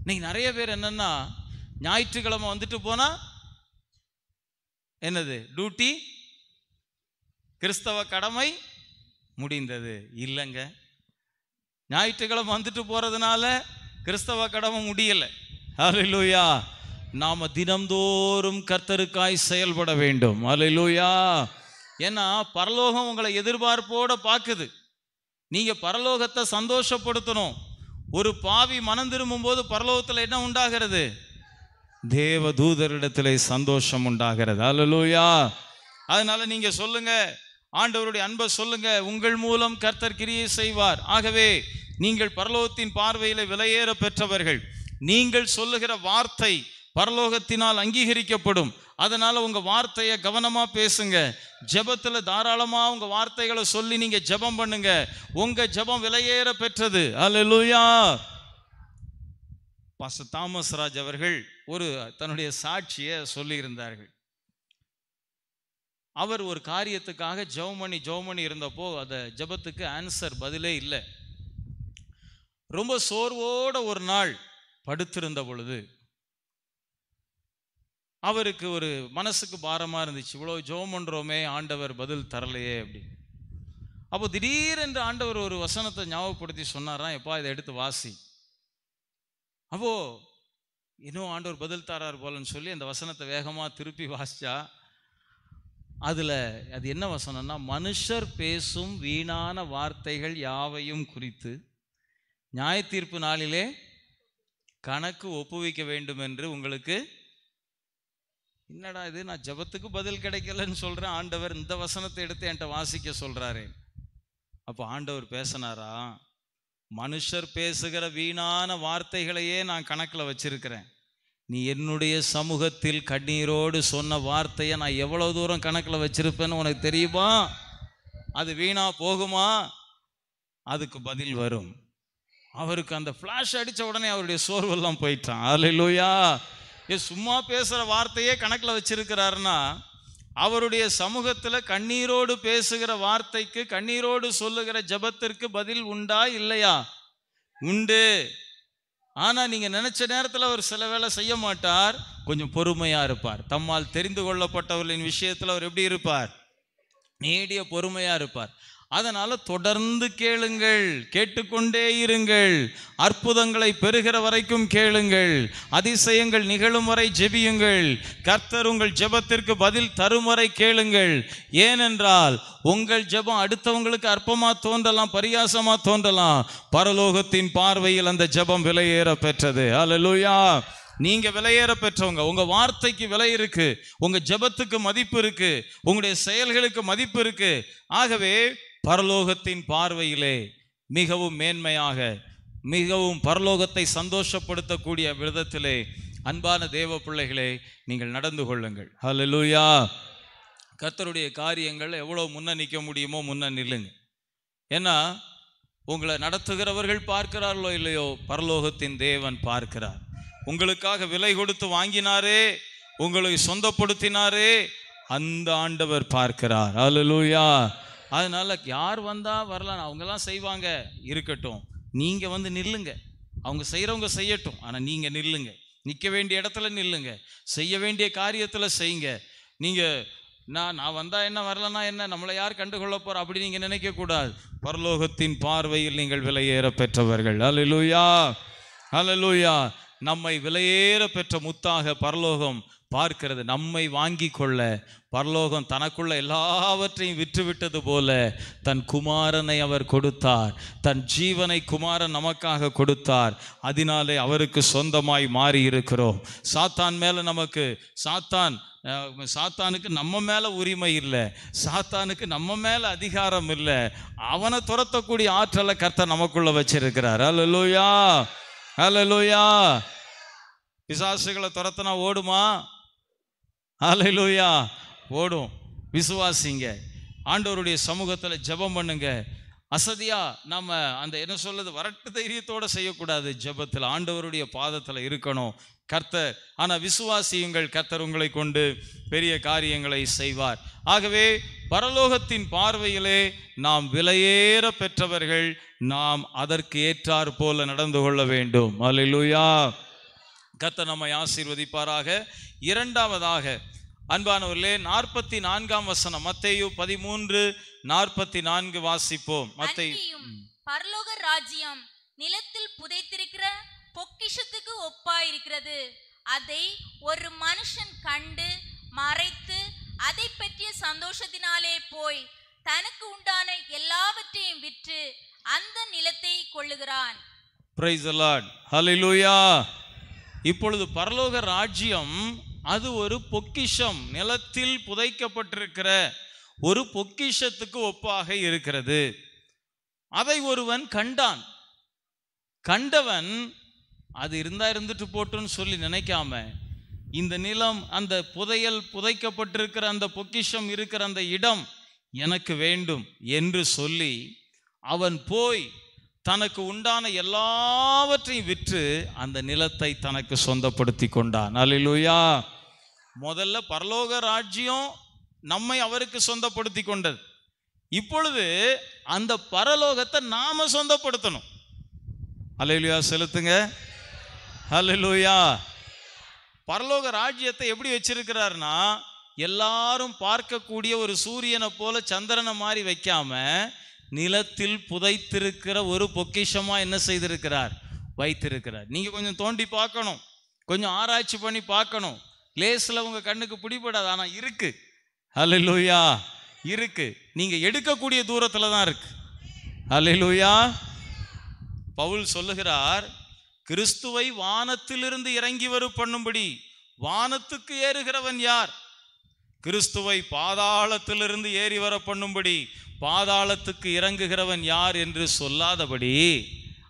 இன்னைக்கு நிறைய பேர் என்னென்னா ஞாயிற்றுக்கிழமை வந்துட்டு போனால் என்னது டியூட்டி கிறிஸ்தவ கடமை முடிந்தது இல்லைங்க ஞாயிற்றுக்கிழமை வந்துட்டு போகிறதுனால கிறிஸ்தவ கடமை முடியலை அலையிலூயா நாம் தினந்தோறும் கர்த்தருக்காய் செயல்பட வேண்டும் அலையிலூயா ஏன்னா பரலோகம் உங்களை எதிர்பார்ப்போட பார்க்குது நீங்கள் பரலோகத்தை சந்தோஷப்படுத்தணும் ஒரு பாவி மனம் திரும்பும்போது பரலோகத்தில் என்ன உண்டாகிறது தேவ தூதரிடத்திலே சந்தோஷம் உண்டாகிறது அலலூயா அதனால நீங்கள் சொல்லுங்கள் ஆண்டவருடைய அன்பை சொல்லுங்க உங்கள் மூலம் கர்த்தர் கிரியை செய்வார் ஆகவே நீங்கள் பரலோகத்தின் பார்வையில விலையேற பெற்றவர்கள் நீங்கள் சொல்லுகிற வார்த்தை பரலோகத்தினால் அங்கீகரிக்கப்படும் அதனால உங்க வார்த்தையை கவனமா பேசுங்க ஜபத்துல தாராளமா உங்க வார்த்தைகளை சொல்லி நீங்க ஜபம் பண்ணுங்க உங்க ஜபம் விலையேற பெற்றது அலலுயா பாச தாமஸ் ராஜ் அவர்கள் ஒரு தன்னுடைய சாட்சியை சொல்லியிருந்தார்கள் அவர் ஒரு காரியத்துக்காக ஜெவமணி ஜெவமணி இருந்தப்போ அந்த ஜபத்துக்கு ஆன்சர் பதிலே இல்லை ரொம்ப சோர்வோட ஒரு நாள் படுத்திருந்த பொழுது அவருக்கு ஒரு மனசுக்கு பாரமாக இருந்துச்சு இவ்வளோ ஜோம் பண்ணுறோமே ஆண்டவர் பதில் தரலையே அப்படின்னு அப்போ திடீரென்று ஆண்டவர் ஒரு வசனத்தை ஞாபகப்படுத்தி சொன்னாராம் எப்பா இதை எடுத்து வாசி அப்போது இன்னும் ஆண்டவர் பதில் தரார் போலன்னு சொல்லி அந்த வசனத்தை வேகமாக திருப்பி வாசித்தா அதில் அது என்ன வசனம்னா மனுஷர் பேசும் வீணான வார்த்தைகள் யாவையும் குறித்து நியாய தீர்ப்பு நாளிலே கணக்கு ஒப்புவிக்க வேண்டும் என்று உங்களுக்கு என்னடா இது நான் ஜபத்துக்கு பதில் கிடைக்கலன்னு சொல்கிறேன் ஆண்டவர் இந்த வசனத்தை எடுத்து என்கிட்ட வாசிக்க சொல்கிறாரே அப்போ ஆண்டவர் பேசினாரா மனுஷர் பேசுகிற வீணான வார்த்தைகளையே நான் கணக்கில் வச்சிருக்கிறேன் நீ என்னுடைய சமூகத்தில் கண்ணீரோடு சொன்ன வார்த்தையை நான் எவ்வளோ தூரம் கணக்கில் வச்சிருப்பேன்னு உனக்கு தெரியுமா அது வீணா போகுமா அதுக்கு பதில் வரும் அவருக்கு அந்த ஃப்ளாஷ் அடித்த உடனே அவருடைய சோர்வெல்லாம் போயிட்டான் அல்லையா ஏ சும்மா பேசுகிற வார்த்தையே கணக்கில் வச்சிருக்கிறாருன்னா அவருடைய சமூகத்தில் கண்ணீரோடு பேசுகிற வார்த்தைக்கு கண்ணீரோடு சொல்லுகிற ஜபத்திற்கு பதில் உண்டா இல்லையா உண்டு ஆனால் நீங்கள் நினச்ச நேரத்தில் அவர் சில வேலை செய்ய மாட்டார் கொஞ்சம் பொறுமையாக இருப்பார் தம்மால் தெரிந்து கொள்ளப்பட்டவர்களின் விஷயத்தில் அவர் எப்படி இருப்பார் நீடிய பொறுமையாக இருப்பார் அதனால் தொடர்ந்து கேளுங்கள் கேட்டுக்கொண்டே இருங்கள் அற்புதங்களை பெறுகிற வரைக்கும் கேளுங்கள் அதிசயங்கள் நிகழும் வரை ஜெபியுங்கள் கர்த்தர் உங்கள் ஜெபத்திற்கு பதில் தரும் வரை கேளுங்கள் ஏனென்றால் உங்கள் ஜெபம் அடுத்தவங்களுக்கு அற்பமாக தோன்றலாம் பரியாசமாக தோன்றலாம் பரலோகத்தின் பார்வையில் அந்த ஜெபம் விலையேற பெற்றது அலலூயா நீங்க விலையேற பெற்றவங்க உங்க வார்த்தைக்கு விலை இருக்கு உங்க ஜெபத்துக்கு மதிப்பு இருக்கு உங்களுடைய செயல்களுக்கு மதிப்பு இருக்கு ஆகவே பரலோகத்தின் பார்வையிலே மிகவும் மேன்மையாக மிகவும் பரலோகத்தை சந்தோஷப்படுத்தக்கூடிய விதத்திலே அன்பான தேவ பிள்ளைகளே நீங்கள் நடந்து கொள்ளுங்கள் ஹலலூயா கர்த்தருடைய காரியங்கள் எவ்வளோ முன்ன நிற்க முடியுமோ முன்ன நில்லுங்க ஏன்னா உங்களை நடத்துகிறவர்கள் பார்க்கிறார்களோ இல்லையோ பரலோகத்தின் தேவன் பார்க்கிறார் உங்களுக்காக விலை கொடுத்து வாங்கினாரே உங்களை சொந்தப்படுத்தினாரே அந்த ஆண்டவர் பார்க்கிறார் அலலூயா அதனால் யார் வந்தால் வரலாம் அவங்கெல்லாம் செய்வாங்க இருக்கட்டும் நீங்கள் வந்து நில்லுங்க அவங்க செய்கிறவங்க செய்யட்டும் ஆனால் நீங்கள் நில்லுங்க நிற்க வேண்டிய இடத்துல நில்லுங்க செய்ய வேண்டிய காரியத்தில் செய்யுங்க நீங்கள் நான் நான் வந்தால் என்ன வரலன்னா என்ன நம்மளை யார் கண்டுகொள்ள போகிறோம் அப்படி நீங்கள் நினைக்கக்கூடாது பரலோகத்தின் பார்வையில் நீங்கள் விலையேற பெற்றவர்கள் அலலூயா அலலூயா நம்மை விலையேற பெற்ற முத்தாக பரலோகம் பார்க்கிறது நம்மை வாங்கி கொள்ள பரலோகம் தனக்குள்ள எல்லாவற்றையும் விற்றுவிட்டது போல தன் குமாரனை அவர் கொடுத்தார் தன் ஜீவனை குமாரன் நமக்காக கொடுத்தார் அதனாலே அவருக்கு சொந்தமாய் மாறி இருக்கிறோம் சாத்தான் மேலே நமக்கு சாத்தான் சாத்தானுக்கு நம்ம மேலே உரிமை இல்லை சாத்தானுக்கு நம்ம மேலே அதிகாரம் இல்லை அவனை துரத்தக்கூடிய ஆற்றலை கர்த்த நமக்குள்ள வச்சிருக்கிறார் அலலோயா அலலோயா பிசாசுகளை துரத்தனா ஓடுமா அலையிலூயா ஓடும் விசுவாசிங்க ஆண்டவருடைய சமூகத்தில் ஜபம் பண்ணுங்க அசதியாக நம்ம அந்த என்ன சொல்லுது வரட்டு தைரியத்தோடு செய்யக்கூடாது ஜபத்தில் ஆண்டவருடைய பாதத்தில் இருக்கணும் கர்த்தர் ஆனால் விசுவாசியுங்கள் கர்த்தர் உங்களை கொண்டு பெரிய காரியங்களை செய்வார் ஆகவே பரலோகத்தின் பார்வையிலே நாம் விலையேற பெற்றவர்கள் நாம் அதற்கு ஏற்றார் போல நடந்து கொள்ள வேண்டும் அலிலுயா கர்த்தர் நம்மை ஆசீர்வதிப்பாராக இரண்டாவதாக அன்பானவர்களே நாற்பத்தி நான்காம் வசனம் மத்தையு பதிமூன்று நாற்பத்தி நான்கு வாசிப்போம் மத்தேயு பரலோக ராஜ்யம் நிலத்தில் புதைத்திருக்கிற பொக்கிஷத்துக்கு ஒப்பாயிருக்கிறது அதை ஒரு மனுஷன் கண்டு மறைத்து அதை பற்றிய சந்தோஷத்தினாலே போய் தனக்கு உண்டான எல்லாவற்றையும் விற்று அந்த நிலத்தை கொள்ளுகிறான் இப்பொழுது பரலோக ராஜ்யம் அது ஒரு பொக்கிஷம் நிலத்தில் புதைக்கப்பட்டிருக்கிற ஒரு பொக்கிஷத்துக்கு ஒப்பாக இருக்கிறது அதை ஒருவன் கண்டான் கண்டவன் அது இருந்தா இருந்துட்டு போட்டுன்னு சொல்லி நினைக்காம இந்த நிலம் அந்த புதையல் புதைக்கப்பட்டிருக்கிற அந்த பொக்கிஷம் இருக்கிற அந்த இடம் எனக்கு வேண்டும் என்று சொல்லி அவன் போய் தனக்கு உண்டான எல்லாவற்றையும் விற்று அந்த நிலத்தை தனக்கு சொந்தப்படுத்தி கொண்டான் அலிலுயா முதல்ல பரலோக ராஜ்யம் நம்மை அவருக்கு சொந்தப்படுத்தி கொண்டது இப்பொழுது அந்த பரலோகத்தை நாம சொந்தப்படுத்தணும் அலிலுயா செலுத்துங்க அலிலுயா பரலோக ராஜ்யத்தை எப்படி வச்சிருக்கிறாருன்னா எல்லாரும் பார்க்கக்கூடிய ஒரு சூரியனை போல சந்திரனை மாதிரி வைக்காம நிலத்தில் புதைத்திருக்கிற ஒரு பொக்கிஷமா என்ன செய்திருக்கிறார் வைத்திருக்கிறார் நீங்க கொஞ்சம் தோண்டி பார்க்கணும் கொஞ்சம் ஆராய்ச்சி பண்ணி பார்க்கணும் லேஸ்ல உங்க கண்ணுக்கு பிடிபடாது ஆனால் இருக்குது லூயா இருக்கு நீங்க எடுக்கக்கூடிய தூரத்துல தான் அலை லூயா பவுல் சொல்லுகிறார் கிறிஸ்துவை வானத்திலிருந்து இறங்கி வரு பண்ணும்படி வானத்துக்கு ஏறுகிறவன் யார் கிறிஸ்துவை பாதாளத்திலிருந்து ஏறி வர பண்ணும்படி பாதாளத்துக்கு இறங்குகிறவன் யார் என்று சொல்லாதபடி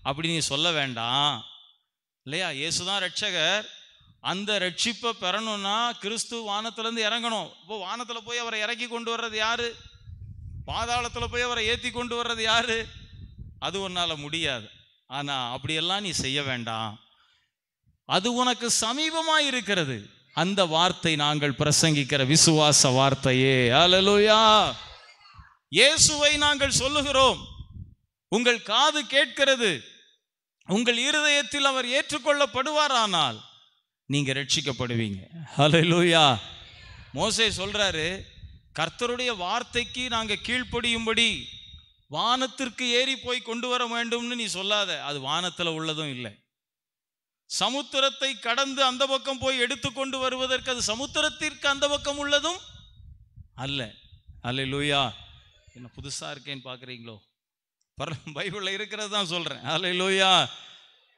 அப்படி நீ சொல்ல வேண்டாம் இல்லையா இயேசுதான் ரட்சகர் அந்த ரட்சிப்பை பெறணும்னா கிறிஸ்து வானத்திலேருந்து இறங்கணும் இப்போ வானத்தில் போய் அவரை இறக்கி கொண்டு வர்றது யாரு பாதாளத்தில் போய் அவரை ஏற்றி கொண்டு வர்றது யாரு அது உன்னால் முடியாது ஆனால் அப்படியெல்லாம் நீ செய்ய வேண்டாம் அது உனக்கு சமீபமாக இருக்கிறது அந்த வார்த்தை நாங்கள் பிரசங்கிக்கிற விசுவாச வார்த்தையே அலலுயா இயேசுவை நாங்கள் சொல்லுகிறோம் உங்கள் காது கேட்கிறது உங்கள் இருதயத்தில் அவர் ஏற்றுக்கொள்ளப்படுவாரானால் நீங்கள் ரட்சிக்கப்படுவீங்க ஹலோ லூயா மோசே சொல்கிறாரு கர்த்தருடைய வார்த்தைக்கு நாங்கள் கீழ்ப்படியும்படி வானத்திற்கு ஏறி போய் கொண்டு வர வேண்டும்னு நீ சொல்லாத அது வானத்தில் உள்ளதும் இல்லை சமுத்திரத்தை கடந்து அந்த பக்கம் போய் எடுத்து கொண்டு வருவதற்கு அது சமுத்திரத்திற்கு அந்த பக்கம் உள்ளதும் அல்ல அல்ல லூயா என்ன புதுசாக இருக்கேன்னு பார்க்குறீங்களோ பர பைபிளில் இருக்கிறது தான் சொல்கிறேன் அதில் லூயா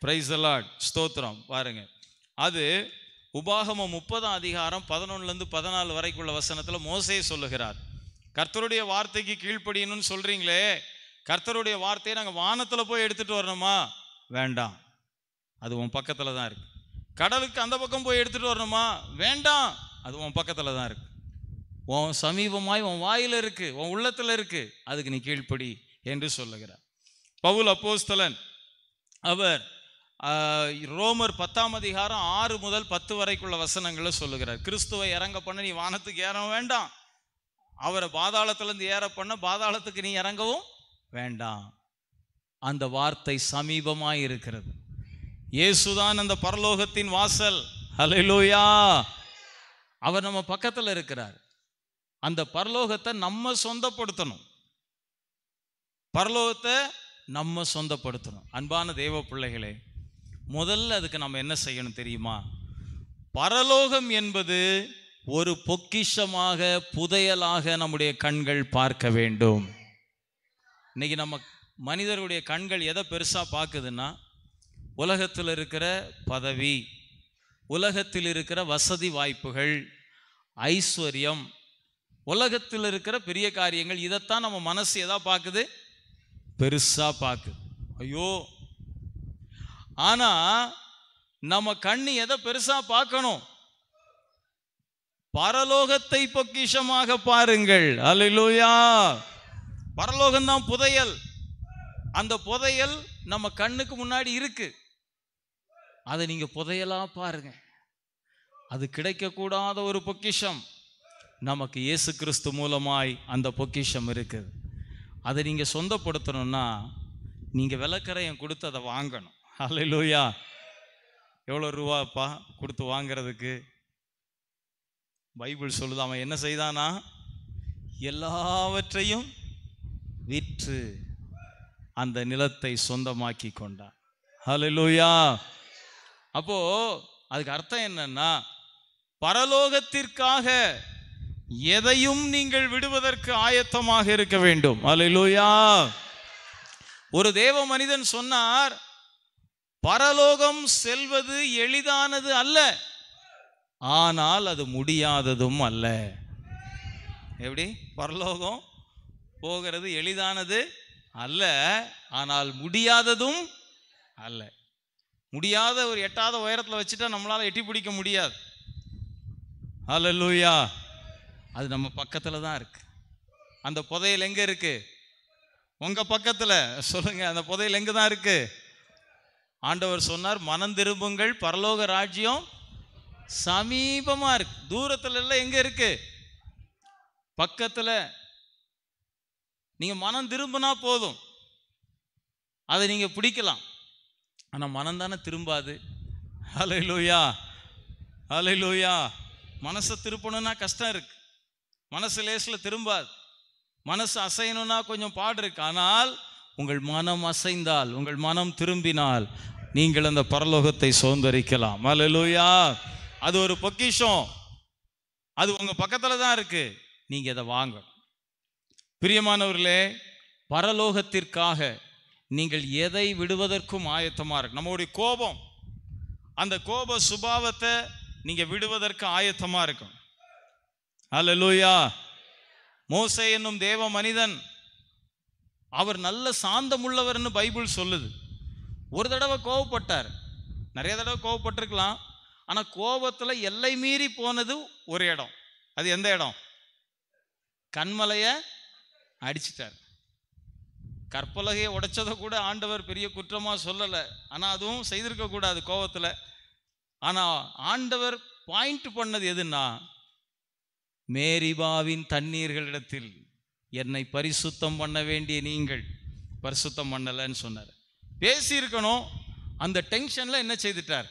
பிரைஸ் அலாட் ஸ்தோத்திரம் பாருங்கள் அது உபாகமம் முப்பதாம் அதிகாரம் பதினொன்னுலேருந்து பதினாலு வரைக்குள்ள வசனத்தில் மோசே சொல்லுகிறார் கர்த்தருடைய வார்த்தைக்கு கீழ்ப்படியணும்னு சொல்கிறீங்களே கர்த்தருடைய வார்த்தையை நாங்கள் வானத்தில் போய் எடுத்துகிட்டு வரணுமா வேண்டாம் அது உன் பக்கத்தில் தான் இருக்குது கடலுக்கு அந்த பக்கம் போய் எடுத்துகிட்டு வரணுமா வேண்டாம் அது உன் பக்கத்தில் தான் இருக்குது உன் சமீபமாய் உன் வாயில் இருக்கு உன் உள்ளத்தில் இருக்கு அதுக்கு நீ கீழ்ப்படி என்று சொல்லுகிறார் பவுல் அப்போஸ்தலன் அவர் ரோமர் பத்தாம் அதிகாரம் ஆறு முதல் பத்து வரைக்குள்ள வசனங்களை சொல்லுகிறார் கிறிஸ்துவை இறங்க பண்ண நீ வானத்துக்கு ஏற வேண்டாம் அவரை பாதாளத்திலேருந்து ஏற பண்ண பாதாளத்துக்கு நீ இறங்கவும் வேண்டாம் அந்த வார்த்தை சமீபமாய் இருக்கிறது இயேசுதான் அந்த பரலோகத்தின் வாசல் ஹலெலூயா அவர் நம்ம பக்கத்தில் இருக்கிறார் அந்த பரலோகத்தை நம்ம சொந்தப்படுத்தணும் பரலோகத்தை நம்ம சொந்தப்படுத்தணும் அன்பான தேவ பிள்ளைகளே முதல்ல அதுக்கு நம்ம என்ன செய்யணும் தெரியுமா பரலோகம் என்பது ஒரு பொக்கிஷமாக புதையலாக நம்முடைய கண்கள் பார்க்க வேண்டும் இன்னைக்கு நம்ம மனிதருடைய கண்கள் எதை பெருசாக பார்க்குதுன்னா உலகத்தில் இருக்கிற பதவி உலகத்தில் இருக்கிற வசதி வாய்ப்புகள் ஐஸ்வர்யம் உலகத்தில் இருக்கிற பெரிய காரியங்கள் இதைத்தான் நம்ம மனசு எதா பார்க்குது பெருசாக பார்க்குது ஐயோ ஆனால் நம்ம கண்ணு எதை பெருசாக பார்க்கணும் பரலோகத்தை பொக்கிஷமாக பாருங்கள் அலையிலோயா பரலோகம்தான் புதையல் அந்த புதையல் நம்ம கண்ணுக்கு முன்னாடி இருக்கு அதை நீங்க புதையலா பாருங்க அது கிடைக்கக்கூடாத ஒரு பொக்கிஷம் நமக்கு இயேசு கிறிஸ்து மூலமாய் அந்த பொக்கிஷம் இருக்குது அதை நீங்கள் சொந்தப்படுத்தணும்னா நீங்கள் விளக்கரையும் கொடுத்து அதை வாங்கணும் அல்ல லூயா எவ்வளோ ரூபாப்பா கொடுத்து வாங்கிறதுக்கு பைபிள் சொல்லுது அவன் என்ன செய்தானா எல்லாவற்றையும் விற்று அந்த நிலத்தை சொந்தமாக்கி கொண்டான் ஹலோ லூயா அப்போ அதுக்கு அர்த்தம் என்னன்னா பரலோகத்திற்காக எதையும் நீங்கள் விடுவதற்கு ஆயத்தமாக இருக்க வேண்டும் அலையிலூயா ஒரு தேவ மனிதன் சொன்னார் பரலோகம் செல்வது எளிதானது அல்ல ஆனால் அது முடியாததும் அல்ல எப்படி பரலோகம் போகிறது எளிதானது அல்ல ஆனால் முடியாததும் அல்ல முடியாத ஒரு எட்டாத உயரத்தில் வச்சுட்டா நம்மளால் எட்டி பிடிக்க முடியாது அல்ல லூயா அது நம்ம பக்கத்தில் தான் இருக்குது அந்த புதையல் எங்கே இருக்குது உங்கள் பக்கத்தில் சொல்லுங்கள் அந்த புதையல் எங்கே தான் இருக்குது ஆண்டவர் சொன்னார் மனம் திரும்புங்கள் பரலோக ராஜ்யம் சமீபமாக இருக்கு தூரத்தில் இல்லை எங்கே இருக்குது பக்கத்தில் நீங்கள் மனம் திரும்பினா போதும் அதை நீங்கள் பிடிக்கலாம் ஆனால் மனம் தானே திரும்பாது அலை லூயா அலை லூயா மனசை திருப்பணும்னா கஷ்டம் இருக்குது மனசு லேசில் திரும்பாது மனசு அசையணும்னா கொஞ்சம் பாடு இருக்கு ஆனால் உங்கள் மனம் அசைந்தால் உங்கள் மனம் திரும்பினால் நீங்கள் அந்த பரலோகத்தை சுதந்திரிக்கலாம் அலலூயா அது ஒரு பொக்கிஷம் அது உங்கள் பக்கத்தில் தான் இருக்கு நீங்கள் அதை வாங்க பிரியமானவர்களே பரலோகத்திற்காக நீங்கள் எதை விடுவதற்கும் ஆயத்தமாக இருக்கு நம்மளுடைய கோபம் அந்த கோப சுபாவத்தை நீங்கள் விடுவதற்கு ஆயத்தமாக இருக்கும் ஹலலூயா மோச என்னும் தேவ மனிதன் அவர் நல்ல சாந்தம் உள்ளவர்னு பைபிள் சொல்லுது ஒரு தடவை கோவப்பட்டார் நிறைய தடவை கோவப்பட்டிருக்கலாம் ஆனால் கோபத்தில் எல்லை மீறி போனது ஒரு இடம் அது எந்த இடம் கண்மலையை அடிச்சிட்டார் கற்பலகையை உடைச்சதை கூட ஆண்டவர் பெரிய குற்றமாக சொல்லலை ஆனால் அதுவும் செய்திருக்கக்கூடாது கோபத்தில் ஆனால் ஆண்டவர் பாயிண்ட் பண்ணது எதுன்னா மேரிபாவின் தண்ணீர்களிடத்தில் என்னை பரிசுத்தம் பண்ண வேண்டிய நீங்கள் பரிசுத்தம் பண்ணலைன்னு சொன்னார் பேசியிருக்கணும் அந்த டென்ஷனில் என்ன செய்துட்டார்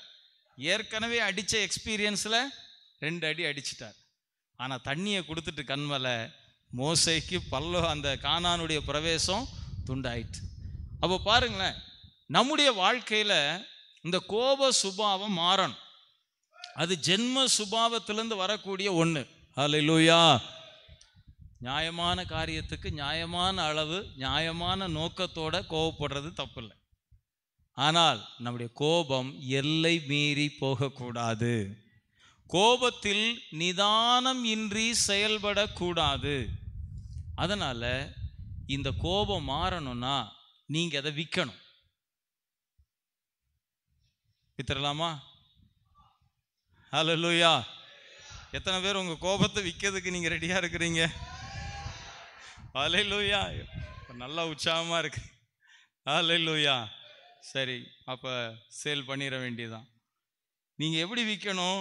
ஏற்கனவே அடித்த எக்ஸ்பீரியன்ஸில் ரெண்டு அடி அடிச்சிட்டார் ஆனால் தண்ணியை கொடுத்துட்டு கண்மலை மோசைக்கு பல்ல அந்த காணானுடைய பிரவேசம் துண்டாயிட்டு அப்போ பாருங்களேன் நம்முடைய வாழ்க்கையில் இந்த கோப சுபாவம் மாறணும் அது ஜென்ம சுபாவத்திலேருந்து வரக்கூடிய ஒன்று அலையிலூயா நியாயமான காரியத்துக்கு நியாயமான அளவு நியாயமான நோக்கத்தோட கோவப்படுறது தப்பில்லை ஆனால் நம்முடைய கோபம் எல்லை மீறி போகக்கூடாது கோபத்தில் நிதானம் இன்றி செயல்படக்கூடாது அதனால் இந்த கோபம் மாறணும்னா நீங்கள் அதை விற்கணும் வித்துடலாமா ஹலோ லூயா எத்தனை பேர் உங்கள் கோபத்தை விற்கிறதுக்கு நீங்கள் ரெடியாக இருக்கிறீங்க அலை லூயா நல்லா உற்சாகமாக இருக்கு அலை லூயா சரி அப்போ சேல் பண்ணிட வேண்டியதான் நீங்கள் எப்படி விற்கணும்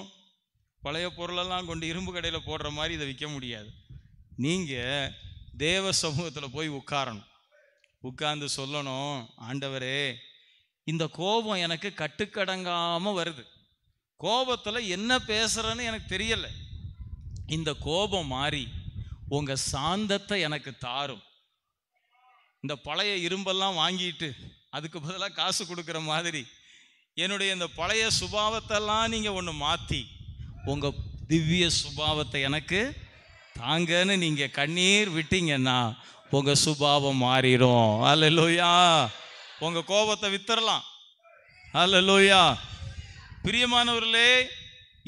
பழைய பொருளெல்லாம் கொண்டு இரும்பு கடையில் போடுற மாதிரி இதை விற்க முடியாது நீங்கள் தேவ சமூகத்தில் போய் உட்காரணும் உட்கார்ந்து சொல்லணும் ஆண்டவரே இந்த கோபம் எனக்கு கட்டுக்கடங்காமல் வருது கோபத்தில் என்ன பேசுகிறேன்னு எனக்கு தெரியலை இந்த கோபம் மாறி உங்கள் சாந்தத்தை எனக்கு தாரும் இந்த பழைய இரும்பெல்லாம் வாங்கிட்டு அதுக்கு பதிலாக காசு கொடுக்குற மாதிரி என்னுடைய இந்த பழைய சுபாவத்தெல்லாம் நீங்கள் ஒன்று மாற்றி உங்கள் திவ்ய சுபாவத்தை எனக்கு தாங்கன்னு நீங்கள் கண்ணீர் விட்டீங்கன்னா உங்கள் சுபாவம் மாறிடும் அல்ல லோயா உங்கள் கோபத்தை வித்துறலாம் அல்ல லோயா பிரியமானவர்களே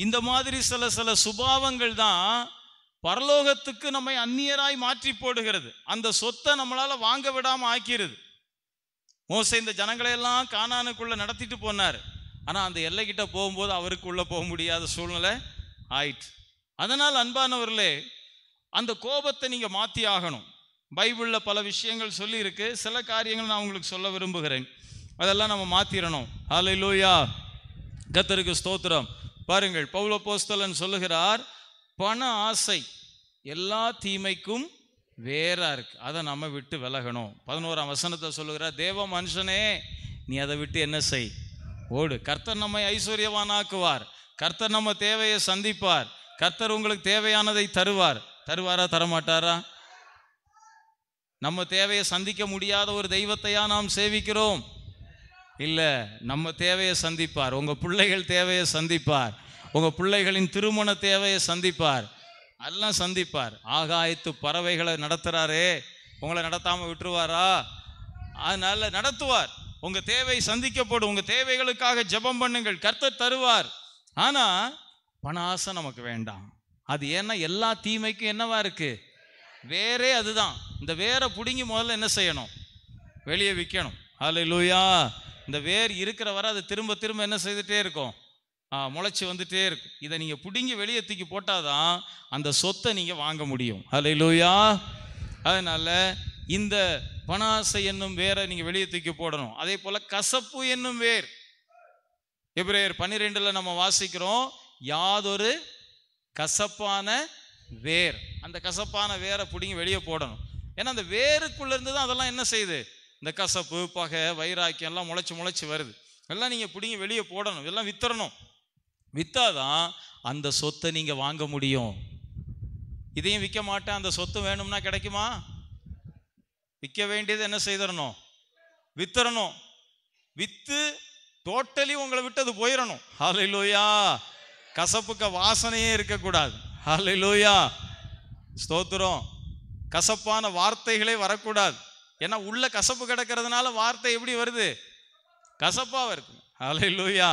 இந்த மாதிரி சில சில சுபாவங்கள் தான் பரலோகத்துக்கு நம்மை அந்நியராய் மாற்றி போடுகிறது அந்த சொத்தை நம்மளால வாங்க விடாம ஆக்கிடுது மோச இந்த ஜனங்களையெல்லாம் காணானுக்குள்ள நடத்திட்டு போனார் ஆனா அந்த எல்லைக்கிட்ட போகும்போது அவருக்குள்ள போக முடியாத சூழ்நிலை ஆயிற்று அதனால் அன்பானவர்களே அந்த கோபத்தை நீங்க மாத்தி ஆகணும் பைபிளில் பல விஷயங்கள் சொல்லியிருக்கு சில காரியங்கள் நான் உங்களுக்கு சொல்ல விரும்புகிறேன் அதெல்லாம் நம்ம மாத்திரணும் ஹலோ லோயா கத்தருக்கு ஸ்தோத்திரம் பாருங்கள் பௌல போஸ்தலன் சொல்லுகிறார் பண ஆசை எல்லா தீமைக்கும் வேறா இருக்கு அதை நம்ம விட்டு விலகணும் பதினோராம் வசனத்தை சொல்லுகிறார் தேவ மனுஷனே நீ அதை விட்டு என்ன செய் ஓடு கர்த்தர் நம்மை ஐஸ்வர்யவானாக்குவார் கர்த்தர் நம்ம தேவையை சந்திப்பார் கர்த்தர் உங்களுக்கு தேவையானதை தருவார் தருவாரா தரமாட்டாரா நம்ம தேவையை சந்திக்க முடியாத ஒரு தெய்வத்தையா நாம் சேவிக்கிறோம் இல்லை நம்ம தேவையை சந்திப்பார் உங்கள் பிள்ளைகள் தேவையை சந்திப்பார் உங்கள் பிள்ளைகளின் திருமண தேவையை சந்திப்பார் எல்லாம் சந்திப்பார் ஆகாயத்து பறவைகளை நடத்துகிறாரே உங்களை நடத்தாமல் விட்டுருவாரா அதனால் நடத்துவார் உங்கள் தேவை சந்திக்கப்படும் உங்கள் தேவைகளுக்காக ஜெபம் பண்ணுங்கள் கர்த்தர் தருவார் ஆனால் பண ஆசை நமக்கு வேண்டாம் அது ஏன்னா எல்லா தீமைக்கும் என்னவா இருக்குது வேறே அதுதான் இந்த வேற பிடுங்கி முதல்ல என்ன செய்யணும் வெளியே விற்கணும் ஹலோ லூயா இந்த வேர் இருக்கிற வரை அது திரும்ப திரும்ப என்ன செய்துட்டே இருக்கும் முளைச்சி வந்துட்டே இருக்கும் இதை நீங்கள் பிடுங்கி வெளியே தூக்கி போட்டால் தான் அந்த சொத்தை நீங்கள் வாங்க முடியும் ஹலை லூயா அதனால் இந்த பனாசை என்னும் வேரை நீங்கள் வெளியே தூக்கி போடணும் அதே போல் கசப்பு என்னும் வேர் எப்ரேயர் பன்னிரெண்டில் நம்ம வாசிக்கிறோம் யாதொரு கசப்பான வேர் அந்த கசப்பான வேரை பிடிங்கி வெளியே போடணும் ஏன்னா அந்த வேருக்குள்ளேருந்து தான் அதெல்லாம் என்ன செய்யுது இந்த கசப்பு பகை வைராக்கியம் எல்லாம் முளைச்சி முளைச்சி வருது எல்லாம் நீங்கள் பிடிங்க வெளியே போடணும் இதெல்லாம் வித்தரணும் வித்தாதான் அந்த சொத்தை நீங்கள் வாங்க முடியும் இதையும் விற்க மாட்டேன் அந்த சொத்து வேணும்னா கிடைக்குமா விற்க வேண்டியது என்ன செய்தரணும் வித்தரணும் வித்து டோட்டலி உங்களை விட்டு அது போயிடணும் லோயா கசப்புக்க வாசனையே இருக்கக்கூடாது ஹாலை லோயா ஸ்தோத்திரம் கசப்பான வார்த்தைகளே வரக்கூடாது ஏன்னா உள்ள கசப்பு கிடக்கிறதுனால வார்த்தை எப்படி வருது கசப்பாக இருக்கும் அலை லூயா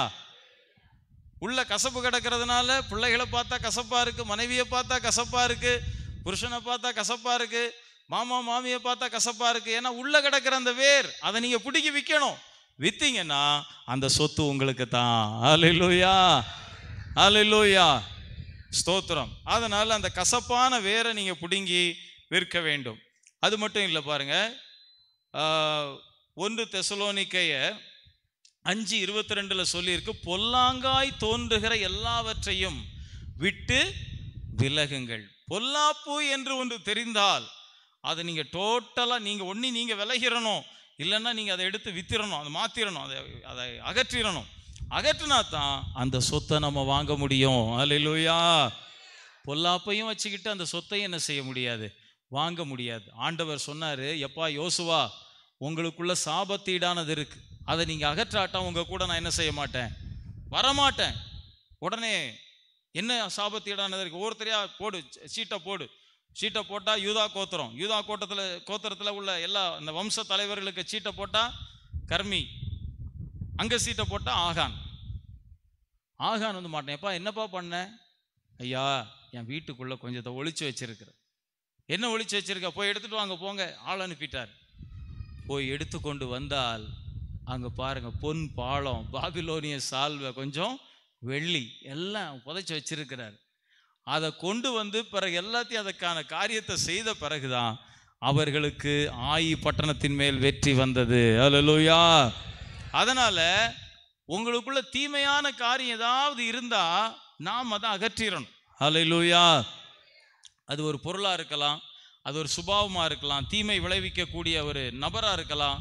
உள்ள கசப்பு கிடக்கிறதுனால பிள்ளைகளை பார்த்தா கசப்பாக இருக்குது மனைவியை பார்த்தா கசப்பாக இருக்குது புருஷனை பார்த்தா கசப்பாக இருக்குது மாமா மாமியை பார்த்தா கசப்பாக இருக்குது ஏன்னா உள்ளே கிடக்கிற அந்த வேர் அதை நீங்கள் பிடிக்கி விற்கணும் விற்றீங்கன்னா அந்த சொத்து உங்களுக்கு தான் அலை லூயா அலை லூயா ஸ்தோத்திரம் அதனால் அந்த கசப்பான வேரை நீங்கள் பிடுங்கி விற்க வேண்டும் அது மட்டும் இல்லை பாருங்கள் ஒன்று தெசலோனிக்கைய அஞ்சு இருபத்தி ரெண்டில் சொல்லியிருக்கு பொல்லாங்காய் தோன்றுகிற எல்லாவற்றையும் விட்டு விலகுங்கள் பொல்லாப்பு என்று ஒன்று தெரிந்தால் அதை நீங்கள் டோட்டலாக நீங்கள் ஒன்று நீங்கள் விலகிறணும் இல்லைன்னா நீங்கள் அதை எடுத்து வித்திரணும் அதை மாற்றிடணும் அதை அதை அகற்றிடணும் அகற்றினா தான் அந்த சொத்தை நம்ம வாங்க முடியும் அலையிலோயா பொல்லாப்பையும் வச்சுக்கிட்டு அந்த சொத்தையும் என்ன செய்ய முடியாது வாங்க முடியாது ஆண்டவர் சொன்னார் எப்பா யோசுவா உங்களுக்குள்ள சாபத்தீடானது இருக்கு அதை நீங்கள் அகற்றாட்டா உங்கள் கூட நான் என்ன செய்ய மாட்டேன் வரமாட்டேன் உடனே என்ன சாபத்தீடானது இருக்கு ஒவ்வொருத்தரையா போடு சீட்டை போடு சீட்டை போட்டால் யூதா கோத்திரம் யூதா கோட்டத்தில் கோத்திரத்தில் உள்ள எல்லா அந்த வம்ச தலைவர்களுக்கு சீட்டை போட்டால் கர்மி அங்கே சீட்டை போட்டால் ஆகான் ஆகான் வந்து மாட்டேன் எப்பா என்னப்பா பண்ண ஐயா என் வீட்டுக்குள்ளே கொஞ்சத்தை ஒழிச்சு வச்சிருக்கிறேன் என்ன ஒழிச்சு வச்சிருக்க போய் எடுத்துட்டு வாங்க போங்க ஆள் அனுப்பிட்டார் போய் எடுத்து கொண்டு வந்தால் அங்கே பாருங்க பொன் பாலம் பாபிலோனிய சால்வை கொஞ்சம் வெள்ளி எல்லாம் புதைச்சி வச்சிருக்கிறார் அதை கொண்டு வந்து பிறகு எல்லாத்தையும் அதற்கான காரியத்தை செய்த பிறகுதான் அவர்களுக்கு ஆயி பட்டணத்தின் மேல் வெற்றி வந்தது அலலூயா அதனால உங்களுக்குள்ள தீமையான காரியம் ஏதாவது இருந்தா நாம் அதை அகற்றிடணும் அலலூயா அது ஒரு பொருளாக இருக்கலாம் அது ஒரு சுபாவமாக இருக்கலாம் தீமை விளைவிக்கக்கூடிய ஒரு நபராக இருக்கலாம்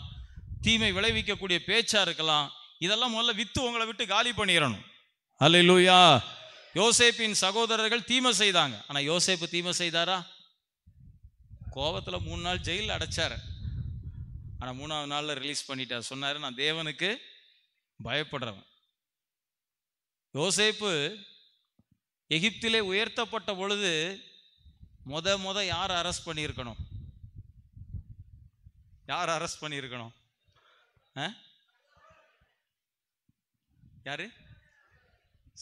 தீமை விளைவிக்கக்கூடிய பேச்சாக இருக்கலாம் இதெல்லாம் முதல்ல வித்து உங்களை விட்டு காலி பண்ணிடணும் அல்ல லூயா யோசேப்பின் சகோதரர்கள் தீமை செய்தாங்க ஆனால் யோசேப்பு தீமை செய்தாரா கோபத்தில் மூணு நாள் ஜெயிலில் அடைச்சார் ஆனால் மூணாவது நாளில் ரிலீஸ் பண்ணிட்டார் சொன்னார் நான் தேவனுக்கு பயப்படுறவன் யோசேப்பு எகிப்திலே உயர்த்தப்பட்ட பொழுது முத முத யார் அரெஸ்ட் பண்ணியிருக்கணும் யார் அரெஸ்ட் பண்ணியிருக்கணும் யாரு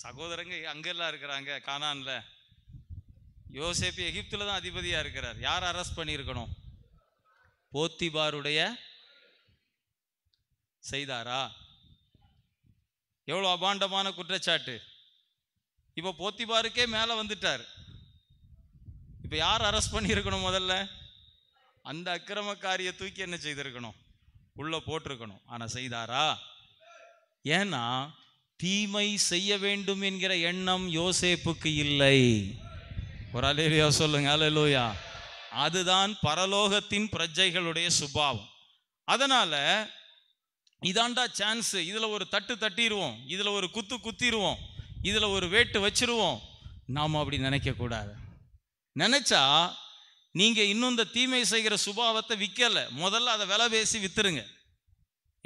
சகோதரங்க அங்கெல்லாம் இருக்கிறாங்க கானான்ல யோசேப்பு எகிப்துல தான் அதிபதியா இருக்கிறார் யார் அரெஸ்ட் பண்ணியிருக்கணும் போத்திபாருடைய செய்தாரா எவ்வளோ அபாண்டமான குற்றச்சாட்டு இப்போ போத்திபாருக்கே மேலே வந்துட்டார் இப்போ யார் அரெஸ்ட் பண்ணியிருக்கணும் முதல்ல அந்த அக்கிரமக்காரியை தூக்கி என்ன செய்திருக்கணும் உள்ளே போட்டிருக்கணும் ஆனால் செய்தாரா ஏன்னா தீமை செய்ய வேண்டும் என்கிற எண்ணம் யோசேப்புக்கு இல்லை ஒரு அலேலியா சொல்லுங்க அலலூயா அதுதான் பரலோகத்தின் பிரஜைகளுடைய சுபாவம் அதனால இதாண்டா சான்ஸ் இதில் ஒரு தட்டு தட்டிடுவோம் இதில் ஒரு குத்து குத்திடுவோம் இதில் ஒரு வேட்டு வச்சிருவோம் நாம் அப்படி நினைக்கக்கூடாது நினைச்சா நீங்க இன்னும் இந்த தீமை செய்கிற சுபாவத்தை விற்கல முதல்ல அதை விலை பேசி வித்துருங்க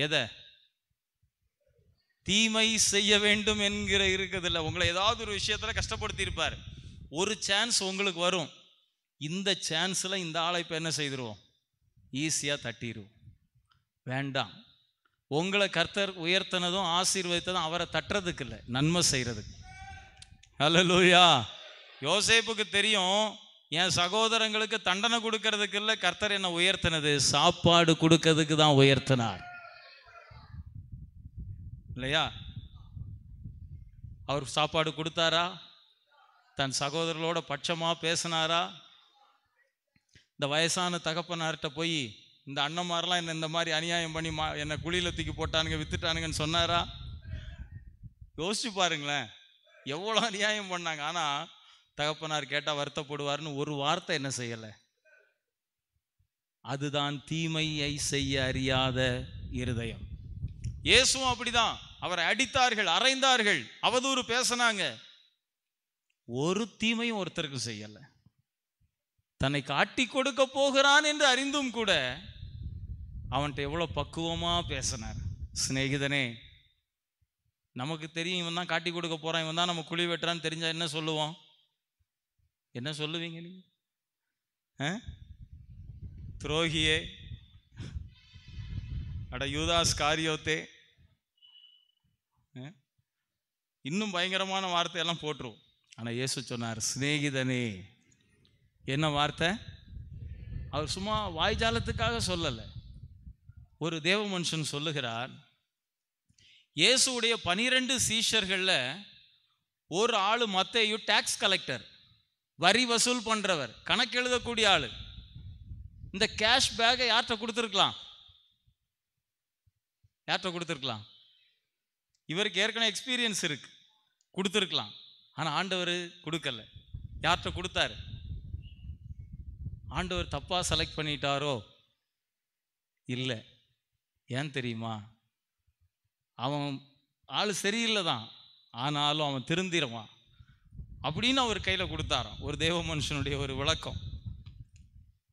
எதை தீமை செய்ய வேண்டும் என்கிற இல்லை உங்களை ஏதாவது ஒரு விஷயத்துல கஷ்டப்படுத்தி இருப்பார் ஒரு சான்ஸ் உங்களுக்கு வரும் இந்த சான்ஸில் இந்த ஆளை இப்போ என்ன செய்திருவோம் ஈஸியாக தட்டிடுவோம் வேண்டாம் உங்களை கர்த்தர் உயர்த்தினதும் ஆசீர்வதித்ததும் அவரை தட்டுறதுக்கு இல்லை நன்மை செய்கிறதுக்கு ஹலோ லூயா யோசேப்புக்கு தெரியும் என் சகோதரங்களுக்கு தண்டனை கொடுக்கறதுக்கு இல்லை கர்த்தர் என்னை உயர்த்தினது சாப்பாடு கொடுக்கறதுக்கு தான் உயர்த்தினார் இல்லையா அவர் சாப்பாடு கொடுத்தாரா தன் சகோதரர்களோட பட்சமாக பேசினாரா இந்த வயசான தகப்பனார்கிட்ட போய் இந்த அண்ணன்மாரெலாம் என்ன இந்த மாதிரி அநியாயம் பண்ணி மா என்னை குழியில் தூக்கி போட்டானுங்க வித்துட்டானுங்கன்னு சொன்னாரா யோசிச்சு பாருங்களேன் எவ்வளோ அநியாயம் பண்ணாங்க ஆனால் தகப்பனார் கேட்டால் வருத்தப்படுவார்னு ஒரு வார்த்தை என்ன செய்யலை அதுதான் தீமையை செய்ய அறியாத இருதயம் இயேசும் அப்படிதான் அவரை அடித்தார்கள் அரைந்தார்கள் அவதூறு பேசினாங்க ஒரு தீமையும் ஒருத்தருக்கு செய்யல தன்னை காட்டி கொடுக்க போகிறான் என்று அறிந்தும் கூட அவன்கிட்ட எவ்வளோ பக்குவமா பேசினார் சிநேகிதனே நமக்கு தெரியும் இவன் தான் காட்டி கொடுக்க போறான் இவன் தான் நம்ம குழி வெட்டுறான்னு தெரிஞ்சா என்ன சொல்லுவோம் என்ன சொல்லுவீங்க நீ துரோகியே அட யூதாஸ் காரியோத்தே இன்னும் பயங்கரமான வார்த்தையெல்லாம் போட்டுருவோம் ஆனால் இயேசு சொன்னார் சிநேகிதனே என்ன வார்த்தை அவர் சும்மா வாய்ஜாலத்துக்காக சொல்லலை ஒரு தேவ மனுஷன் சொல்லுகிறார் இயேசுடைய பனிரெண்டு சீஷர்களில் ஒரு ஆள் மத்தையும் டேக்ஸ் கலெக்டர் வரி வசூல் பண்ணுறவர் கணக்கு எழுதக்கூடிய ஆள் இந்த கேஷ் பேக்கை யார்கிட்ட கொடுத்துருக்கலாம் யார்கிட்ட கொடுத்துருக்கலாம் இவருக்கு ஏற்கனவே எக்ஸ்பீரியன்ஸ் இருக்கு கொடுத்துருக்கலாம் ஆனால் ஆண்டவர் கொடுக்கல யார்கிட்ட கொடுத்தாரு ஆண்டவர் தப்பாக செலக்ட் பண்ணிட்டாரோ இல்லை ஏன் தெரியுமா அவன் ஆள் சரியில்லை தான் ஆனாலும் அவன் திருந்திடுவான் அப்படின்னு அவர் கையில் கொடுத்தாராம் ஒரு தேவ மனுஷனுடைய ஒரு விளக்கம்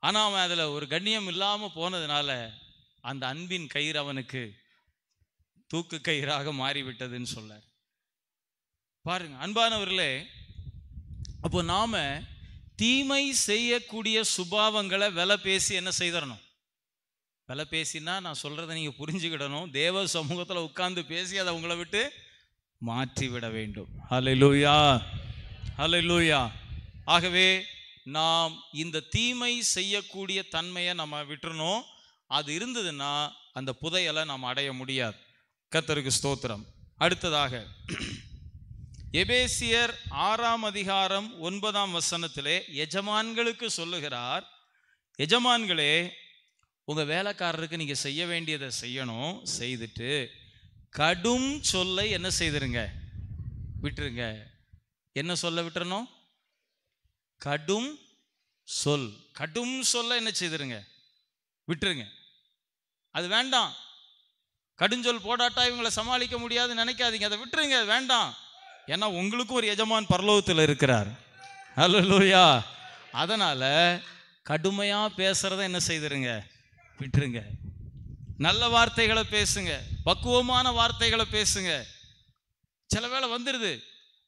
ஆனால் அவன் அதில் ஒரு கண்ணியம் இல்லாமல் போனதுனால அந்த அன்பின் கயிறு அவனுக்கு தூக்கு கயிறாக மாறிவிட்டதுன்னு சொல்லார் பாருங்க அன்பானவர்களே அப்போ நாம தீமை செய்யக்கூடிய சுபாவங்களை விலை பேசி என்ன செய்தரணும் விலை பேசினா நான் சொல்றதை நீங்க புரிஞ்சுக்கிடணும் தேவ சமூகத்தில் உட்கார்ந்து பேசி அதை உங்களை விட்டு மாற்றிவிட வேண்டும் ஹலோ லூயா ஹலோ லூயா ஆகவே நாம் இந்த தீமை செய்யக்கூடிய தன்மையை நம்ம விட்டுறணும் அது இருந்ததுன்னா அந்த புதையலை நாம் அடைய முடியாது கத்தருக்கு ஸ்தோத்திரம் அடுத்ததாக எபேசியர் ஆறாம் அதிகாரம் ஒன்பதாம் வசனத்திலே எஜமான்களுக்கு சொல்லுகிறார் எஜமான்களே உங்கள் வேலைக்காரருக்கு நீங்கள் செய்ய வேண்டியதை செய்யணும் செய்துட்டு கடும் சொல்லை என்ன செய்திருங்க விட்டுருங்க என்ன சொல்ல விட்டுறணும் கடும் சொல் கடும் சொல்ல என்ன செய்திருங்க விட்டுருங்க அது வேண்டாம் கடுஞ்சொல் போடாட்டா இவங்களை சமாளிக்க முடியாதுன்னு நினைக்காதீங்க அதை விட்டுருங்க அது வேண்டாம் ஏன்னா உங்களுக்கும் ஒரு எஜமான் பரலோகத்தில் இருக்கிறார் அல்லா அதனால் கடுமையாக பேசுகிறத என்ன செய்திருங்க விட்டுருங்க நல்ல வார்த்தைகளை பேசுங்க பக்குவமான வார்த்தைகளை பேசுங்க சில வேளை வந்துடுது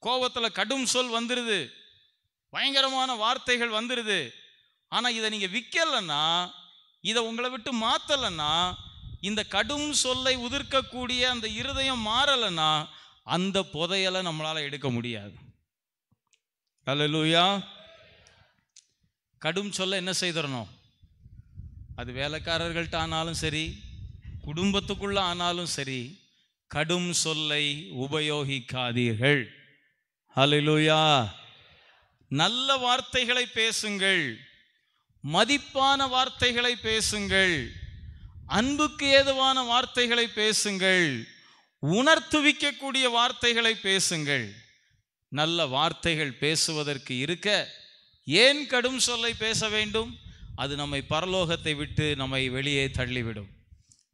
கோபத்தில் கடும் சொல் வந்துடுது பயங்கரமான வார்த்தைகள் வந்துடுது ஆனால் இதை நீங்கள் விற்கலைன்னா இதை உங்களை விட்டு மாற்றலைன்னா இந்த கடும் சொல்லை உதிர்க்கக்கூடிய அந்த இருதயம் மாறலைன்னா அந்த புதையலை நம்மளால் எடுக்க முடியாது அலலூயா கடும் சொல்ல என்ன செய்திடணும் அது வேலைக்காரர்கள்ட்ட ஆனாலும் சரி குடும்பத்துக்குள்ள ஆனாலும் சரி கடும் சொல்லை உபயோகிக்காதீர்கள் ஹலெலுயா நல்ல வார்த்தைகளை பேசுங்கள் மதிப்பான வார்த்தைகளை பேசுங்கள் அன்புக்கு ஏதுவான வார்த்தைகளை பேசுங்கள் உணர்த்துவிக்கக்கூடிய வார்த்தைகளை பேசுங்கள் நல்ல வார்த்தைகள் பேசுவதற்கு இருக்க ஏன் கடும் சொல்லை பேச வேண்டும் அது நம்மை பரலோகத்தை விட்டு நம்மை வெளியே தள்ளிவிடும்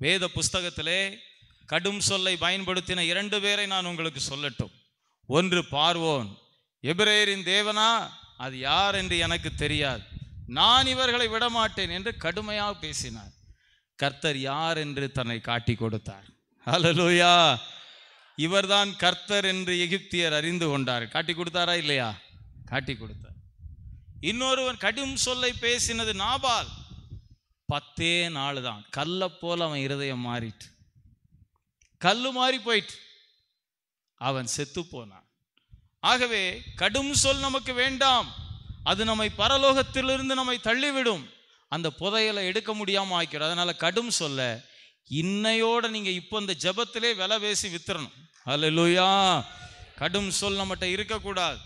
வேத புஸ்தகத்திலே கடும் சொல்லை பயன்படுத்தின இரண்டு பேரை நான் உங்களுக்கு சொல்லட்டும் ஒன்று பார்வோன் எபிரேயரின் தேவனா அது யார் என்று எனக்கு தெரியாது நான் இவர்களை விடமாட்டேன் என்று கடுமையாக பேசினார் கர்த்தர் யார் என்று தன்னை காட்டி கொடுத்தார் அலலோயா இவர்தான் கர்த்தர் என்று எகிப்தியர் அறிந்து கொண்டார் காட்டி கொடுத்தாரா இல்லையா காட்டி கொடுத்தார் இன்னொருவன் கடும் சொல்லை பேசினது நாபால் பத்தே நாள் தான் கல்லை போல அவன் இருதயம் மாறிட்டு கல் மாறி போயிட்டு அவன் செத்து போனான் ஆகவே கடும் சொல் நமக்கு வேண்டாம் அது நம்மை பரலோகத்திலிருந்து நம்மை தள்ளிவிடும் அந்த புதையலை எடுக்க முடியாமல் ஆக்கிடும் அதனால கடும் சொல்ல இன்னையோட நீங்க இப்போ இந்த ஜபத்திலே விலை பேசி வித்துறணும் அல்ல கடும் சொல் நம்மகிட்ட இருக்கக்கூடாது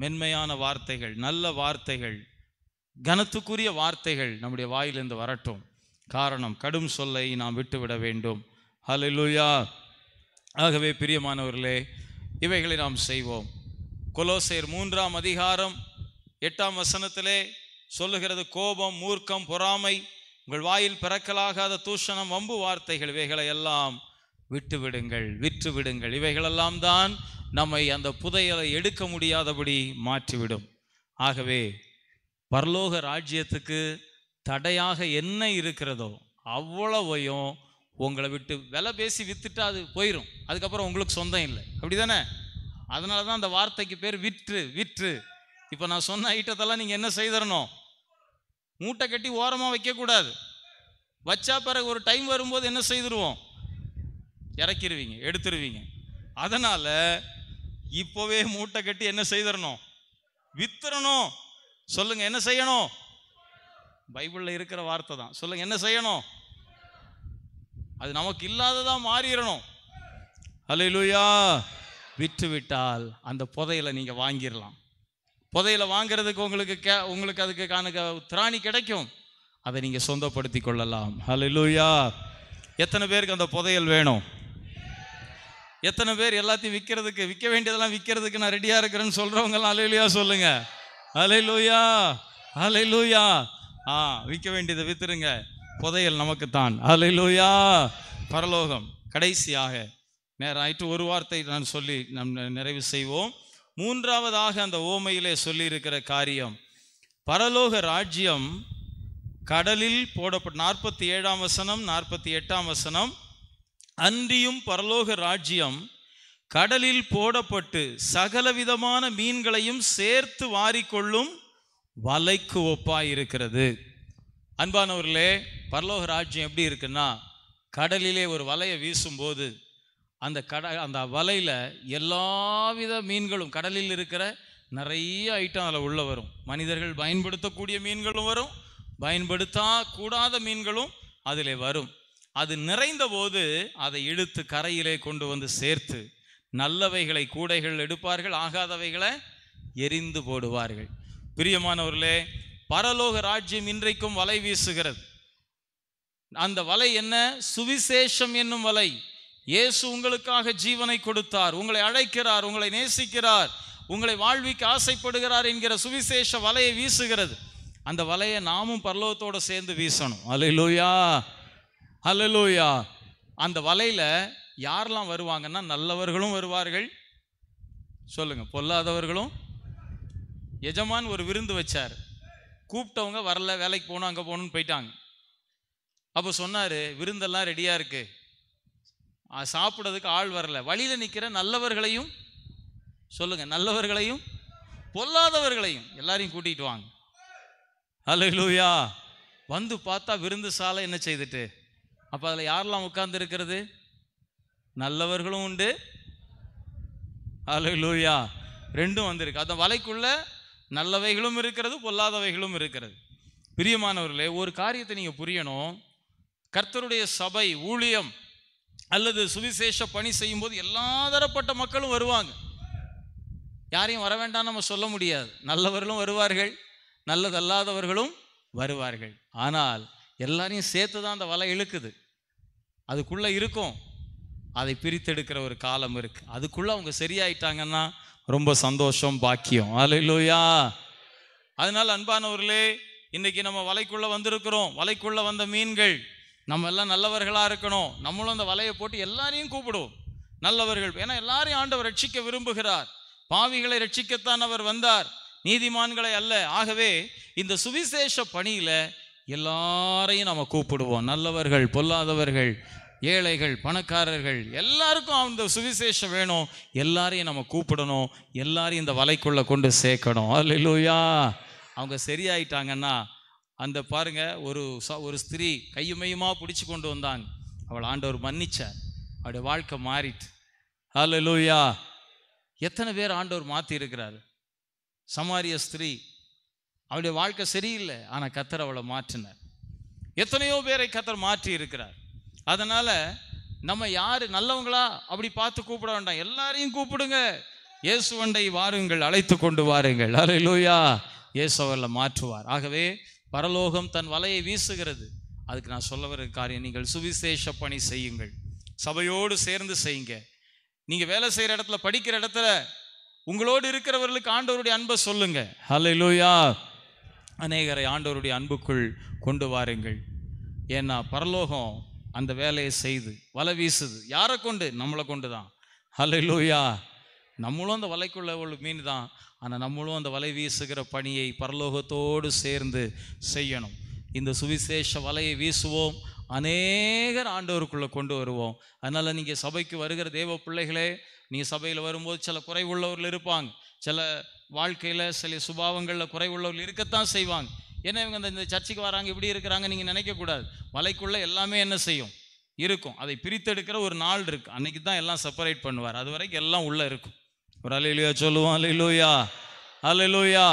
மென்மையான வார்த்தைகள் நல்ல வார்த்தைகள் கனத்துக்குரிய வார்த்தைகள் நம்முடைய வாயிலிருந்து வரட்டும் காரணம் கடும் சொல்லை நாம் விட்டுவிட வேண்டும் ஹலோ லூயா ஆகவே பிரியமானவர்களே இவைகளை நாம் செய்வோம் கொலோசேர் மூன்றாம் அதிகாரம் எட்டாம் வசனத்திலே சொல்லுகிறது கோபம் மூர்க்கம் பொறாமை உங்கள் வாயில் பிறக்கலாகாத தூஷணம் வம்பு வார்த்தைகள் இவைகளை எல்லாம் விட்டு விடுங்கள் விற்று விடுங்கள் இவைகளெல்லாம் தான் நம்மை அந்த புதையலை எடுக்க முடியாதபடி மாற்றிவிடும் ஆகவே பரலோக ராஜ்யத்துக்கு தடையாக என்ன இருக்கிறதோ அவ்வளவையும் உங்களை விட்டு விலை பேசி விற்றுட்டா அது போயிடும் அதுக்கப்புறம் உங்களுக்கு சொந்தம் இல்லை அப்படி தானே அதனால தான் அந்த வார்த்தைக்கு பேர் விற்று விற்று இப்போ நான் சொன்ன ஐட்டத்தெல்லாம் நீங்கள் என்ன செய்திடணும் மூட்டை கட்டி ஓரமாக வைக்கக்கூடாது வச்சா பிறகு ஒரு டைம் வரும்போது என்ன செய்திருவோம் இறக்கிடுவீங்க எடுத்துருவீங்க அதனால் இப்போவே மூட்டை கட்டி என்ன செய்தரணும் வித்துறணும் சொல்லுங்கள் என்ன செய்யணும் பைபிளில் இருக்கிற வார்த்தை தான் சொல்லுங்கள் என்ன செய்யணும் அது நமக்கு இல்லாததாக மாறிடணும் அலையிலுயா விற்று விட்டால் அந்த புதையில நீங்கள் வாங்கிடலாம் புதையில வாங்கிறதுக்கு உங்களுக்கு கே உங்களுக்கு அதுக்கு காணுக்க திராணி கிடைக்கும் அதை நீங்கள் சொந்தப்படுத்தி கொள்ளலாம் ஹலலூயா எத்தனை பேருக்கு அந்த புதையல் வேணும் எத்தனை பேர் எல்லாத்தையும் விற்கிறதுக்கு விற்க வேண்டியதெல்லாம் விற்கிறதுக்கு நான் ரெடியாக இருக்கிறேன்னு சொல்கிறவங்கலாம் அலையிலுயா சொல்லுங்க அலையிலுயா அலையிலுயா ஆ விற்க வேண்டியதை விற்றுருங்க புதையல் நமக்குத்தான் அலையிலூயா பரலோகம் கடைசியாக நேரம் ஆயிட்டு ஒரு வார்த்தை நான் சொல்லி நம் நிறைவு செய்வோம் மூன்றாவதாக அந்த ஓமையிலே சொல்லியிருக்கிற காரியம் பரலோக ராஜ்யம் கடலில் போடப்பட்ட நாற்பத்தி ஏழாம் வசனம் நாற்பத்தி எட்டாம் வசனம் அன்றியும் பரலோக ராஜ்யம் கடலில் போடப்பட்டு சகலவிதமான மீன்களையும் சேர்த்து வாரிக்கொள்ளும் வலைக்கு ஒப்பாயிருக்கிறது அன்பானவர்களே பரலோக ராஜ்யம் எப்படி இருக்குன்னா கடலிலே ஒரு வலையை வீசும்போது அந்த கட அந்த வலையில் எல்லாவித மீன்களும் கடலில் இருக்கிற நிறைய ஐட்டம் அதில் உள்ளே வரும் மனிதர்கள் பயன்படுத்தக்கூடிய மீன்களும் வரும் பயன்படுத்தா கூடாத மீன்களும் அதில் வரும் அது நிறைந்த போது அதை இழுத்து கரையிலே கொண்டு வந்து சேர்த்து நல்லவைகளை கூடைகள் எடுப்பார்கள் ஆகாதவைகளை எரிந்து போடுவார்கள் பிரியமானவர்களே பரலோக ராஜ்யம் இன்றைக்கும் வலை வீசுகிறது அந்த வலை என்ன சுவிசேஷம் என்னும் வலை இயேசு உங்களுக்காக ஜீவனை கொடுத்தார் உங்களை அழைக்கிறார் உங்களை நேசிக்கிறார் உங்களை வாழ்விக்க ஆசைப்படுகிறார் என்கிற சுவிசேஷ வலையை வீசுகிறது அந்த வலையை நாமும் பரலோகத்தோடு சேர்ந்து வீசணும் அலலூயா அலலூயா அந்த வலையில் யாரெல்லாம் வருவாங்கன்னா நல்லவர்களும் வருவார்கள் சொல்லுங்கள் பொல்லாதவர்களும் எஜமான் ஒரு விருந்து வச்சார் கூப்பிட்டவங்க வரல வேலைக்கு போகணும் அங்கே போகணுன்னு போயிட்டாங்க அப்போ சொன்னார் விருந்தெல்லாம் ரெடியாக இருக்குது சாப்பிட்றதுக்கு ஆள் வரல வழியில் நிற்கிற நல்லவர்களையும் சொல்லுங்கள் நல்லவர்களையும் பொல்லாதவர்களையும் எல்லாரையும் கூட்டிகிட்டு வாங்க ஹலோ லூயா வந்து பார்த்தா விருந்து சாலை என்ன செய்துட்டு அப்போ அதில் யாரெல்லாம் உட்கார்ந்து இருக்கிறது நல்லவர்களும் உண்டு ஹலோ லூயா ரெண்டும் வந்திருக்கு அந்த வலைக்குள்ளே நல்லவைகளும் இருக்கிறது பொல்லாதவைகளும் இருக்கிறது பிரியமானவர்களே ஒரு காரியத்தை நீங்கள் புரியணும் கர்த்தருடைய சபை ஊழியம் அல்லது சுவிசேஷ பணி செய்யும்போது எல்லா தரப்பட்ட மக்களும் வருவாங்க யாரையும் வர வேண்டாம் நம்ம சொல்ல முடியாது நல்லவர்களும் வருவார்கள் நல்லதல்லாதவர்களும் வருவார்கள் ஆனால் எல்லாரையும் சேர்த்து தான் அந்த வலை இழுக்குது அதுக்குள்ளே இருக்கும் அதை பிரித்தெடுக்கிற ஒரு காலம் இருக்குது அதுக்குள்ளே அவங்க சரியாயிட்டாங்கன்னா ரொம்ப சந்தோஷம் பாக்கியம் அலையிலோயா அதனால் அன்பானவர்களே இன்னைக்கு நம்ம வலைக்குள்ளே வந்திருக்கிறோம் வலைக்குள்ளே வந்த மீன்கள் நம்ம எல்லாம் நல்லவர்களாக இருக்கணும் நம்மளும் அந்த வலையை போட்டு எல்லாரையும் கூப்பிடுவோம் நல்லவர்கள் ஏன்னா எல்லாரையும் ஆண்டவர் ரட்சிக்க விரும்புகிறார் பாவிகளை ரட்சிக்கத்தான் அவர் வந்தார் நீதிமான்களை அல்ல ஆகவே இந்த சுவிசேஷ பணியில் எல்லாரையும் நம்ம கூப்பிடுவோம் நல்லவர்கள் பொல்லாதவர்கள் ஏழைகள் பணக்காரர்கள் எல்லாருக்கும் அந்த சுவிசேஷம் வேணும் எல்லாரையும் நம்ம கூப்பிடணும் எல்லாரையும் இந்த வலைக்குள்ளே கொண்டு சேர்க்கணும் அல்லையா அவங்க சரியாயிட்டாங்கன்னா அந்த பாருங்க ஒரு ஒரு ஸ்திரீ கையுமையுமா பிடிச்சி கொண்டு வந்தாங்க அவள் ஆண்டவர் மன்னிச்ச அவளுடைய வாழ்க்கை மாறிட்டு அல்லா எத்தனை பேர் ஆண்டவர் மாற்றி இருக்கிறாரு சமாரிய ஸ்திரீ அவளுடைய வாழ்க்கை சரியில்லை ஆனால் கத்தர் அவளை மாற்றினார் எத்தனையோ பேரை கத்தர் மாற்றி இருக்கிறார் அதனால் நம்ம யார் நல்லவங்களா அப்படி பார்த்து கூப்பிட வேண்டாம் எல்லாரையும் கூப்பிடுங்க இயேசுவண்டை வாருங்கள் அழைத்து கொண்டு வாருங்கள் அலை லூயா அவர்களை மாற்றுவார் ஆகவே பரலோகம் தன் வலையை வீசுகிறது அதுக்கு நான் சொல்ல வர காரியம் நீங்கள் சுவிசேஷ பணி செய்யுங்கள் சபையோடு சேர்ந்து செய்யுங்க நீங்கள் வேலை செய்கிற இடத்துல படிக்கிற இடத்துல உங்களோடு இருக்கிறவர்களுக்கு ஆண்டவருடைய அன்பை சொல்லுங்க ஹலை லூயா அநேகரை ஆண்டவருடைய அன்புக்குள் கொண்டு வாருங்கள் ஏன்னா பரலோகம் அந்த வேலையை செய்து வலை வீசுது யாரை கொண்டு நம்மளை கொண்டு தான் லூயா நம்மளும் அந்த வலைக்குள்ள ஒரு மீன் தான் ஆனால் நம்மளும் அந்த வலை வீசுகிற பணியை பரலோகத்தோடு சேர்ந்து செய்யணும் இந்த சுவிசேஷ வலையை வீசுவோம் அநேகர் ஆண்டவருக்குள்ளே கொண்டு வருவோம் அதனால் நீங்கள் சபைக்கு வருகிற தேவ பிள்ளைகளே நீங்கள் சபையில் வரும்போது சில குறைவுள்ளவர்கள் இருப்பாங்க சில வாழ்க்கையில் சில சுபாவங்களில் குறைவுள்ளவர்கள் இருக்கத்தான் செய்வாங்க என்ன இவங்க அந்த இந்த சர்ச்சுக்கு வராங்க இப்படி இருக்கிறாங்க நீங்கள் நினைக்கக்கூடாது வலைக்குள்ளே எல்லாமே என்ன செய்யும் இருக்கும் அதை பிரித்தெடுக்கிற ஒரு நாள் இருக்குது அன்னைக்கு தான் எல்லாம் செப்பரேட் பண்ணுவார் அது வரைக்கும் எல்லாம் உள்ளே இருக்கும் ஒரு அலையிலூயா சொல்லுவோம் அலையிலூயா அலையிலூயா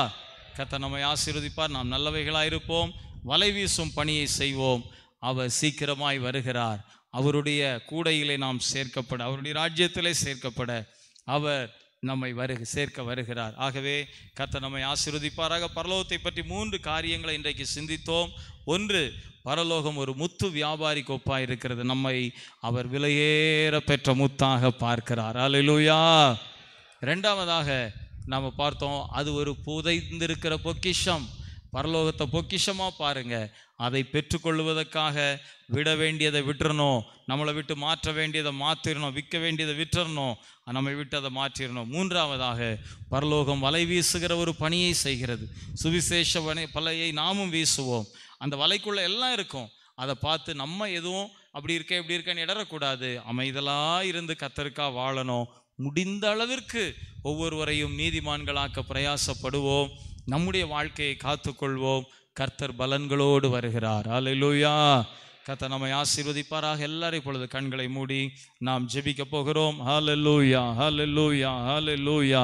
கத்த நம்மை ஆசீர்வதிப்பார் நாம் நல்லவைகளாக இருப்போம் வலை வீசும் பணியை செய்வோம் அவர் சீக்கிரமாய் வருகிறார் அவருடைய கூடையிலே நாம் சேர்க்கப்பட அவருடைய ராஜ்யத்திலே சேர்க்கப்பட அவர் நம்மை வருக சேர்க்க வருகிறார் ஆகவே கத்த நம்மை ஆசிர்வதிப்பாராக பரலோகத்தை பற்றி மூன்று காரியங்களை இன்றைக்கு சிந்தித்தோம் ஒன்று பரலோகம் ஒரு முத்து வியாபாரி கொப்பாக இருக்கிறது நம்மை அவர் விலையேற பெற்ற முத்தாக பார்க்கிறார் அலையிலூயா ரெண்டாவதாக நாம் பார்த்தோம் அது ஒரு புதைந்திருக்கிற பொக்கிஷம் பரலோகத்தை பொக்கிஷமாக பாருங்க அதை பெற்றுக்கொள்வதற்காக விட வேண்டியதை விட்டுறணும் நம்மளை விட்டு மாற்ற வேண்டியதை மாற்றிடணும் விற்க வேண்டியதை விட்டுறணும் நம்மை விட்டு அதை மாற்றிடணும் மூன்றாவதாக பரலோகம் வலை வீசுகிற ஒரு பணியை செய்கிறது சுவிசேஷ வனை பலையை நாமும் வீசுவோம் அந்த வலைக்குள்ளே எல்லாம் இருக்கும் அதை பார்த்து நம்ம எதுவும் அப்படி இருக்க இப்படி இருக்கேன்னு இடறக்கூடாது அமைதலாக இருந்து கத்தருக்கா வாழணும் முடிந்த அளவிற்கு ஒவ்வொருவரையும் நீதிமான்களாக்க பிரயாசப்படுவோம் நம்முடைய வாழ்க்கையை காத்துக்கொள்வோம் கர்த்தர் பலன்களோடு வருகிறார் லூயா கர்த்தர் நம்மை ஆசீர்வதிப்பாராக எல்லாரும் இப்பொழுது கண்களை மூடி நாம் ஜெபிக்க போகிறோம் ஹலலூயா ஹலலூயா லூயா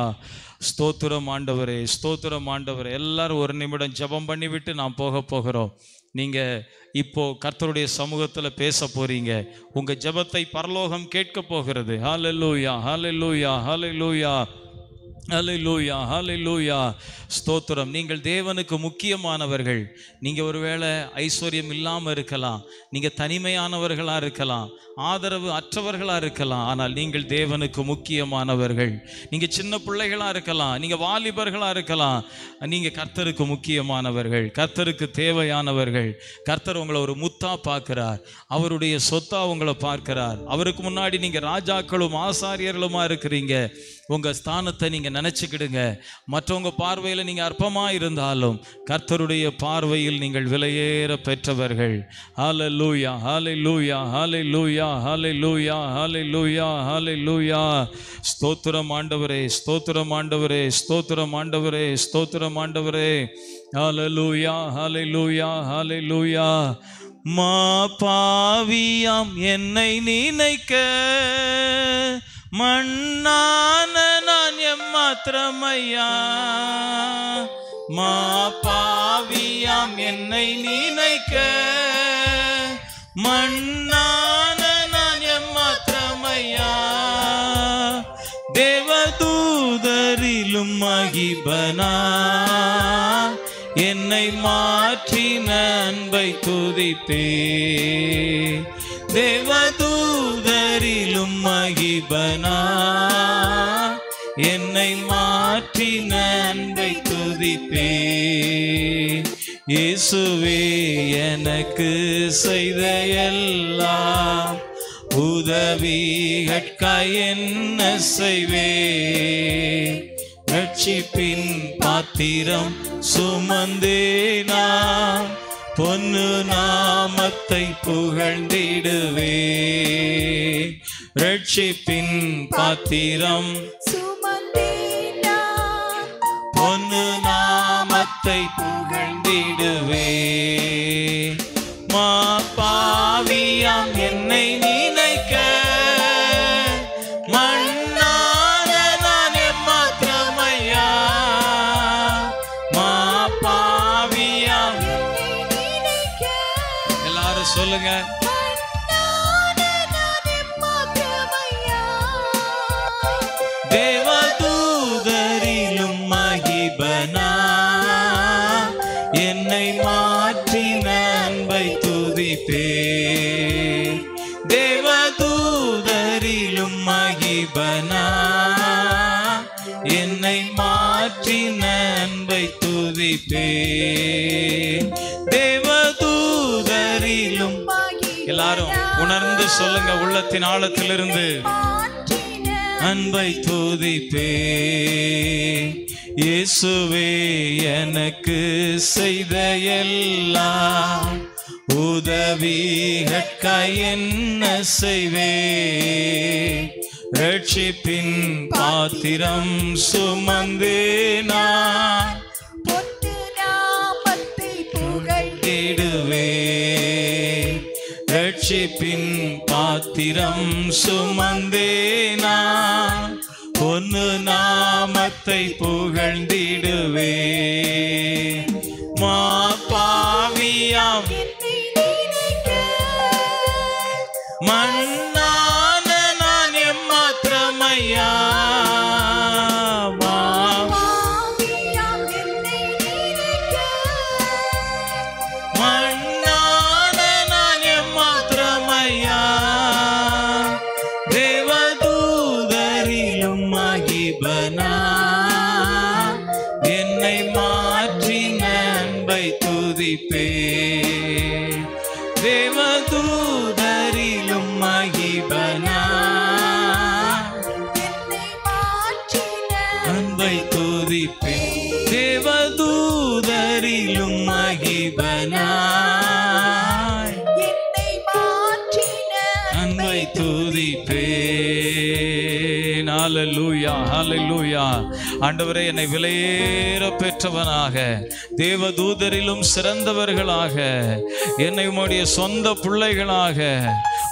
ஸ்தோத்திரம் ஆண்டவரே ஸ்தோத்திரம் ஆண்டவரே எல்லாரும் ஒரு நிமிடம் ஜெபம் பண்ணிவிட்டு நாம் போக போகிறோம் நீங்கள் இப்போ கர்த்தருடைய சமூகத்தில் பேச போறீங்க உங்கள் ஜெபத்தை பரலோகம் கேட்க போகிறது ஹலலூயா ஹலலூயா லூயா ஹலெலூயா ஹலெலூயா ஸ்தோத்திரம் நீங்கள் தேவனுக்கு முக்கியமானவர்கள் நீங்கள் ஒருவேளை ஐஸ்வர்யம் இல்லாமல் இருக்கலாம் நீங்கள் தனிமையானவர்களாக இருக்கலாம் ஆதரவு அற்றவர்களாக இருக்கலாம் ஆனால் நீங்கள் தேவனுக்கு முக்கியமானவர்கள் நீங்கள் சின்ன பிள்ளைகளாக இருக்கலாம் நீங்கள் வாலிபர்களாக இருக்கலாம் நீங்கள் கர்த்தருக்கு முக்கியமானவர்கள் கர்த்தருக்கு தேவையானவர்கள் கர்த்தர் உங்களை ஒரு முத்தா பார்க்கிறார் அவருடைய சொத்தா உங்களை பார்க்கிறார் அவருக்கு முன்னாடி நீங்கள் ராஜாக்களும் ஆசாரியர்களுமா இருக்கிறீங்க உங்கள் ஸ்தானத்தை நீங்கள் நினச்சிக்கிடுங்க மற்றவங்க பார்வையில் நீங்கள் அற்பமாக இருந்தாலும் கர்த்தருடைய பார்வையில் நீங்கள் விலையேற பெற்றவர்கள் ஹாலை லூயா ஹாலை லூயா ஹாலை லூயா ஹாலை லூயா ஹாலை லூயா ஹாலை லூயா ஸ்தோத்திரம் ஆண்டவரே ஸ்தோத்திரம் ஆண்டவரே ஸ்தோத்திரம் ஆண்டவரே ஸ்தோத்திரம் ஆண்டவரே ஹாலை லூயா ஹாலை லூயா ஹாலை லூயா மா பாவியாம் என்னை நினைக்க மண்ணான மாத்திரமையா மா பாவியாம் என்னை நினைக்க மண்ணான நான் எம்மாத்திரமையா தேவதூதரிலும் மகிபனா என்னை மாற்றி நண்பை துதிப்பே தேவதூதரிலும் மகிபனா மாற்றி நன்மை துதிப்பே இயேசுவே எனக்கு செய்த எல்லாம் உதவி கட்காய் என்ன செய்வே ரட்சிப்பின் பாத்திரம் சுமந்தேனா பொன்னு நாமத்தை புகழ்ந்திடுவே ரட்சிப்பின் பாத்திரம் ஒன்னு நாமத்தை புகழ்ந்திடுவே மா பாவியாம் என்னை நீ தேவதூதரிலும் எல்லாரும் உணர்ந்து சொல்லுங்க உள்ளத்தின் ஆழத்திலிருந்து அன்பை துதிப்பே இயேசுவே எனக்கு செய்த எல்லா உதவி என்ன செய்வே ரட்சிப்பின் பாத்திரம் சுமந்தேனா சிரம் சுமந்தேனா ஒன்னு நாமத்தை புகழ்ந்திடுவே ஆண்டவரே என்னை விலையேற பெற்றவனாக தேவ தூதரிலும் சிறந்தவர்களாக என்னை உம்முடைய சொந்த பிள்ளைகளாக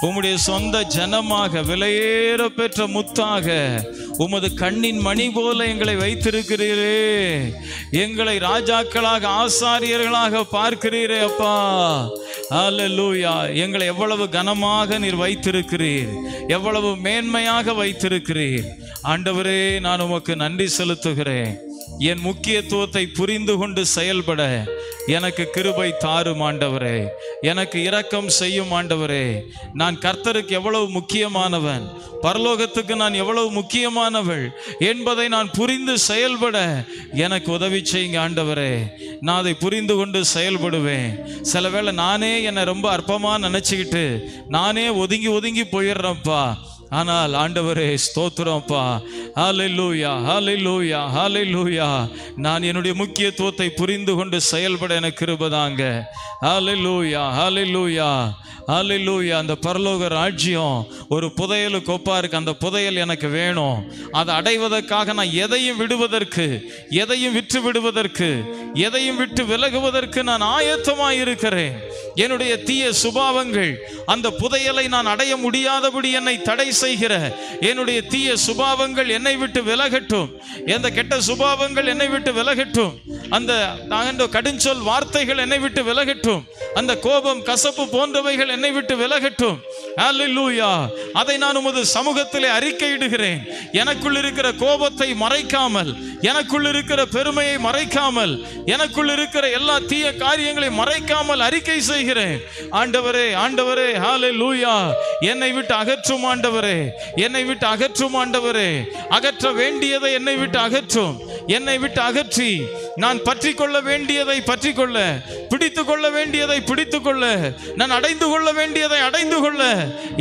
உம்முடைய சொந்த ஜனமாக விலையேற பெற்ற முத்தாக உமது கண்ணின் மணி போல எங்களை வைத்திருக்கிறீரே எங்களை ராஜாக்களாக ஆசாரியர்களாக பார்க்கிறீரே அப்பா லூயா எங்களை எவ்வளவு கனமாக நீர் வைத்திருக்கிறீர் எவ்வளவு மேன்மையாக வைத்திருக்கிறீர் ஆண்டவரே நான் உமக்கு நன்றி செலுத்துகிறேன் என் முக்கியத்துவத்தை புரிந்து கொண்டு செயல்பட எனக்கு கிருபை தாரும் ஆண்டவரே எனக்கு இரக்கம் செய்யும் ஆண்டவரே நான் கர்த்தருக்கு எவ்வளவு முக்கியமானவன் பரலோகத்துக்கு நான் எவ்வளவு முக்கியமானவள் என்பதை நான் புரிந்து செயல்பட எனக்கு உதவி செய்யுங்க ஆண்டவரே நான் அதை புரிந்து கொண்டு செயல்படுவேன் சில வேளை நானே என்னை ரொம்ப அற்பமாக நினச்சிக்கிட்டு நானே ஒதுங்கி ஒதுங்கி போயிடுறேன்ப்பா ஆனால் ஆண்டவரே ஸ்தோத்திரம்ப்பா ஹாலை லூயா ஹாலை லூயா ஹாலை லூயா நான் என்னுடைய முக்கியத்துவத்தை புரிந்து கொண்டு செயல்பட எனக்கு இருப்பதாங்க ஹாலை லூயா ஹாலை லூயா அலிலூயா அந்த பரலோக ராஜ்யம் ஒரு புதையலு கொப்பா இருக்கு அந்த புதையல் எனக்கு வேணும் அதை அடைவதற்காக நான் எதையும் விடுவதற்கு எதையும் விற்று விடுவதற்கு எதையும் விட்டு விலகுவதற்கு நான் ஆயத்தமாக இருக்கிறேன் என்னுடைய தீய சுபாவங்கள் அந்த புதையலை நான் அடைய முடியாதபடி என்னை தடை செய்கிற என்னுடைய தீய சுபாவங்கள் என்னை விட்டு விலகட்டும் எந்த கெட்ட சுபாவங்கள் என்னை விட்டு விலகட்டும் அந்த கடுஞ்சொல் வார்த்தைகள் என்னை விட்டு விலகட்டும் அந்த கோபம் கசப்பு போன்றவைகள் என்னை விட்டு விலகட்டும் அதை நான் உமது சமூகத்திலே அறிக்கையிடுகிறேன் எனக்குள் இருக்கிற கோபத்தை மறைக்காமல் எனக்குள் இருக்கிற பெருமையை மறைக்காமல் எனக்குள் இருக்கிற எல்லா தீய காரியங்களை மறைக்காமல் அறிக்கை செய்கிறேன் ஆண்டவரே ஆண்டவரே ஹாலே லூயா என்னை விட்டு அகற்றும் ஆண்டவரே என்னை விட்டு அகற்றும் ஆண்டவரே அகற்ற வேண்டியதை என்னை விட்டு அகற்றும் என்னை விட்டு அகற்றி நான் பற்றி கொள்ள வேண்டியதை பற்றி கொள்ள பிடித்து கொள்ள வேண்டியதை பிடித்து கொள்ள நான் அடைந்து கொள்ள கொள்ள வேண்டியதை அடைந்து கொள்ள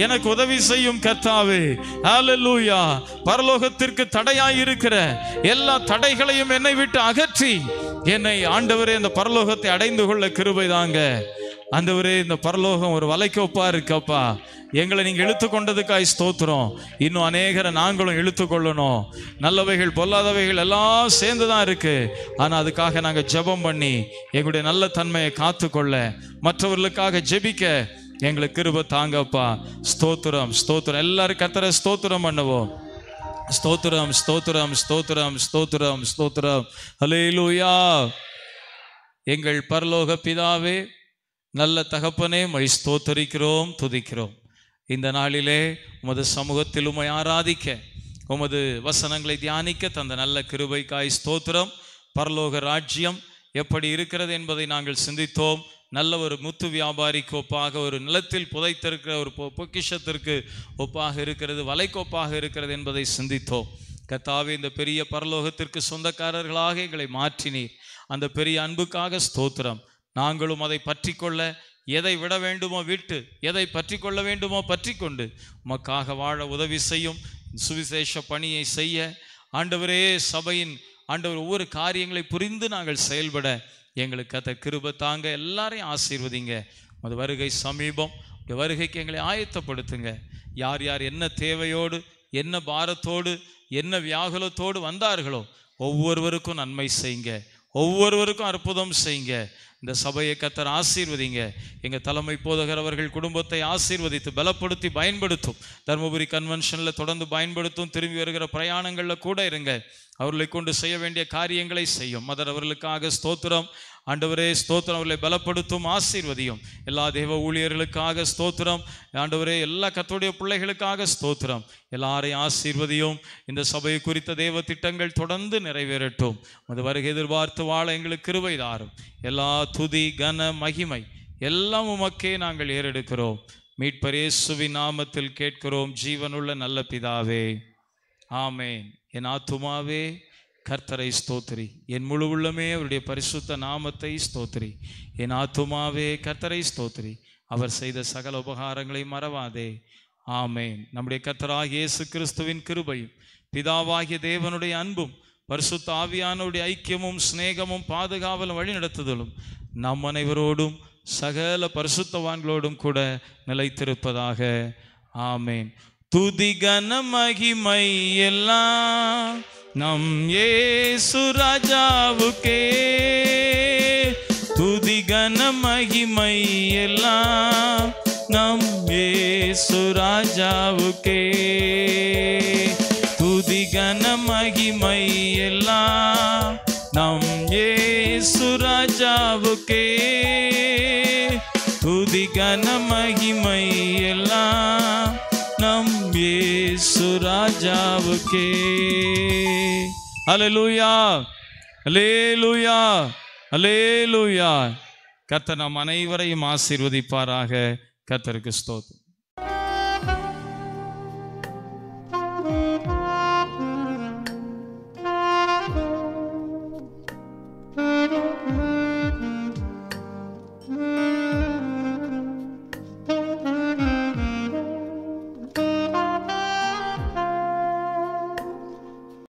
எனக்கு உதவி செய்யும் கர்த்தாவே பரலோகத்திற்கு தடையாய் இருக்கிற எல்லா தடைகளையும் என்னை விட்டு அகற்றி என்னை ஆண்டவரே இந்த பரலோகத்தை அடைந்து கொள்ள கிருபை தாங்க ஆண்டவரே இந்த பரலோகம் ஒரு வலைக்கோப்பா இருக்கப்பா எங்களை நீங்கள் இழுத்து கொண்டதுக்காய் ஸ்தோத்திரம் இன்னும் அநேகரை நாங்களும் இழுத்து கொள்ளணும் நல்லவைகள் பொல்லாதவைகள் எல்லாம் சேர்ந்து தான் இருக்குது ஆனால் அதுக்காக நாங்கள் ஜெபம் பண்ணி எங்களுடைய நல்ல தன்மையை காத்துக்கொள்ள மற்றவர்களுக்காக ஜெபிக்க எங்களுக்கு கிருப தாங்கப்பா ஸ்தோத்திரம் ஸ்தோத்திரம் எல்லாரும் கத்தர ஸ்தோத்திரம் பண்ணுவோம் ஸ்தோத்திரம் ஸ்தோத்திரம் ஸ்தோத்திரம் ஸ்தோத்திரம் ஸ்தோத்திரம் அலையிலூயா எங்கள் பரலோக பிதாவே நல்ல தகப்பனே மை ஸ்தோத்தரிக்கிறோம் துதிக்கிறோம் இந்த நாளிலே உமது சமூகத்தில் உமை ஆராதிக்க உமது வசனங்களை தியானிக்க தந்த நல்ல கிருபைக்காய் ஸ்தோத்திரம் பரலோக ராஜ்யம் எப்படி இருக்கிறது என்பதை நாங்கள் சிந்தித்தோம் நல்ல ஒரு முத்து வியாபாரிக்கு ஒப்பாக ஒரு நிலத்தில் புதைத்திருக்கிற ஒரு பொக்கிஷத்திற்கு ஒப்பாக இருக்கிறது வலைக்கோப்பாக இருக்கிறது என்பதை சிந்தித்தோம் கத்தாவே இந்த பெரிய பரலோகத்திற்கு சொந்தக்காரர்களாக எங்களை மாற்றினீர் அந்த பெரிய அன்புக்காக ஸ்தோத்திரம் நாங்களும் அதை பற்றி கொள்ள எதை விட வேண்டுமோ விட்டு எதை பற்றி கொள்ள வேண்டுமோ பற்றி கொண்டு உமக்காக வாழ உதவி செய்யும் சுவிசேஷ பணியை செய்ய ஆண்டவரே சபையின் ஆண்டவர் ஒவ்வொரு காரியங்களை புரிந்து நாங்கள் செயல்பட எங்களுக்கு அத்த கிருப தாங்க எல்லாரையும் ஆசீர்வதிங்க அது வருகை சமீபம் வருகைக்கு எங்களை ஆயத்தப்படுத்துங்க யார் யார் என்ன தேவையோடு என்ன பாரத்தோடு என்ன வியாகுலத்தோடு வந்தார்களோ ஒவ்வொருவருக்கும் நன்மை செய்யுங்க ஒவ்வொருவருக்கும் அற்புதம் செய்யுங்க இந்த சபையை கத்தர் ஆசீர்வதிங்க எங்கள் தலைமை போதகர் அவர்கள் குடும்பத்தை ஆசீர்வதித்து பலப்படுத்தி பயன்படுத்தும் தருமபுரி கன்வென்ஷனில் தொடர்ந்து பயன்படுத்தும் திரும்பி வருகிற பிரயாணங்களில் கூட இருங்க அவர்களை கொண்டு செய்ய வேண்டிய காரியங்களை செய்யும் மதர் அவர்களுக்காக ஸ்தோத்திரம் ஆண்டவரே ஸ்தோத்திரம் அவர்களை பலப்படுத்தும் ஆசீர்வதியும் எல்லா தெய்வ ஊழியர்களுக்காக ஸ்தோத்திரம் ஆண்டவரே எல்லா கத்தோடைய பிள்ளைகளுக்காக ஸ்தோத்திரம் எல்லாரையும் ஆசீர்வதியும் இந்த சபையை குறித்த தெய்வ திட்டங்கள் தொடர்ந்து நிறைவேறட்டும் அது வருகை எதிர்பார்த்து வாழ எங்களுக்கு கிருவை தாரும் எல்லா துதி கன மகிமை எல்லாம் உமக்கே நாங்கள் ஏறெடுக்கிறோம் சுவி நாமத்தில் கேட்கிறோம் ஜீவனுள்ள நல்ல பிதாவே ஆமேன் என் ஆத்துமாவே கர்த்தரை ஸ்தோத்திரி என் முழு உள்ளமே அவருடைய பரிசுத்த நாமத்தை ஸ்தோத்திரி என் ஆத்துமாவே கர்த்தரை ஸ்தோத்திரி அவர் செய்த சகல உபகாரங்களை மறவாதே ஆமே நம்முடைய கர்த்தராக இயேசு கிறிஸ்துவின் கிருபையும் பிதாவாகிய தேவனுடைய அன்பும் பரிசுத்த ஆவியானுடைய ஐக்கியமும் சிநேகமும் பாதுகாவலும் வழிநடத்துதலும் நம் அனைவரோடும் சகல பரிசுத்தவான்களோடும் கூட நிலைத்திருப்பதாக ஆமேன் துதிகன மகிமை எல்லாம் नम ये सुराजाव के तुदिगन महिमेला नम ये सुराजाव के तुदिगन महिमेला नम ये सुराजाव के तुदिगन महिमेला ராஜாவுக்கே அலலூயா அலே லூயா கத்தர் நம் அனைவரையும் ஆசீர்வதிப்பாராக கத்தருக்கு ஸ்தோத்திரம்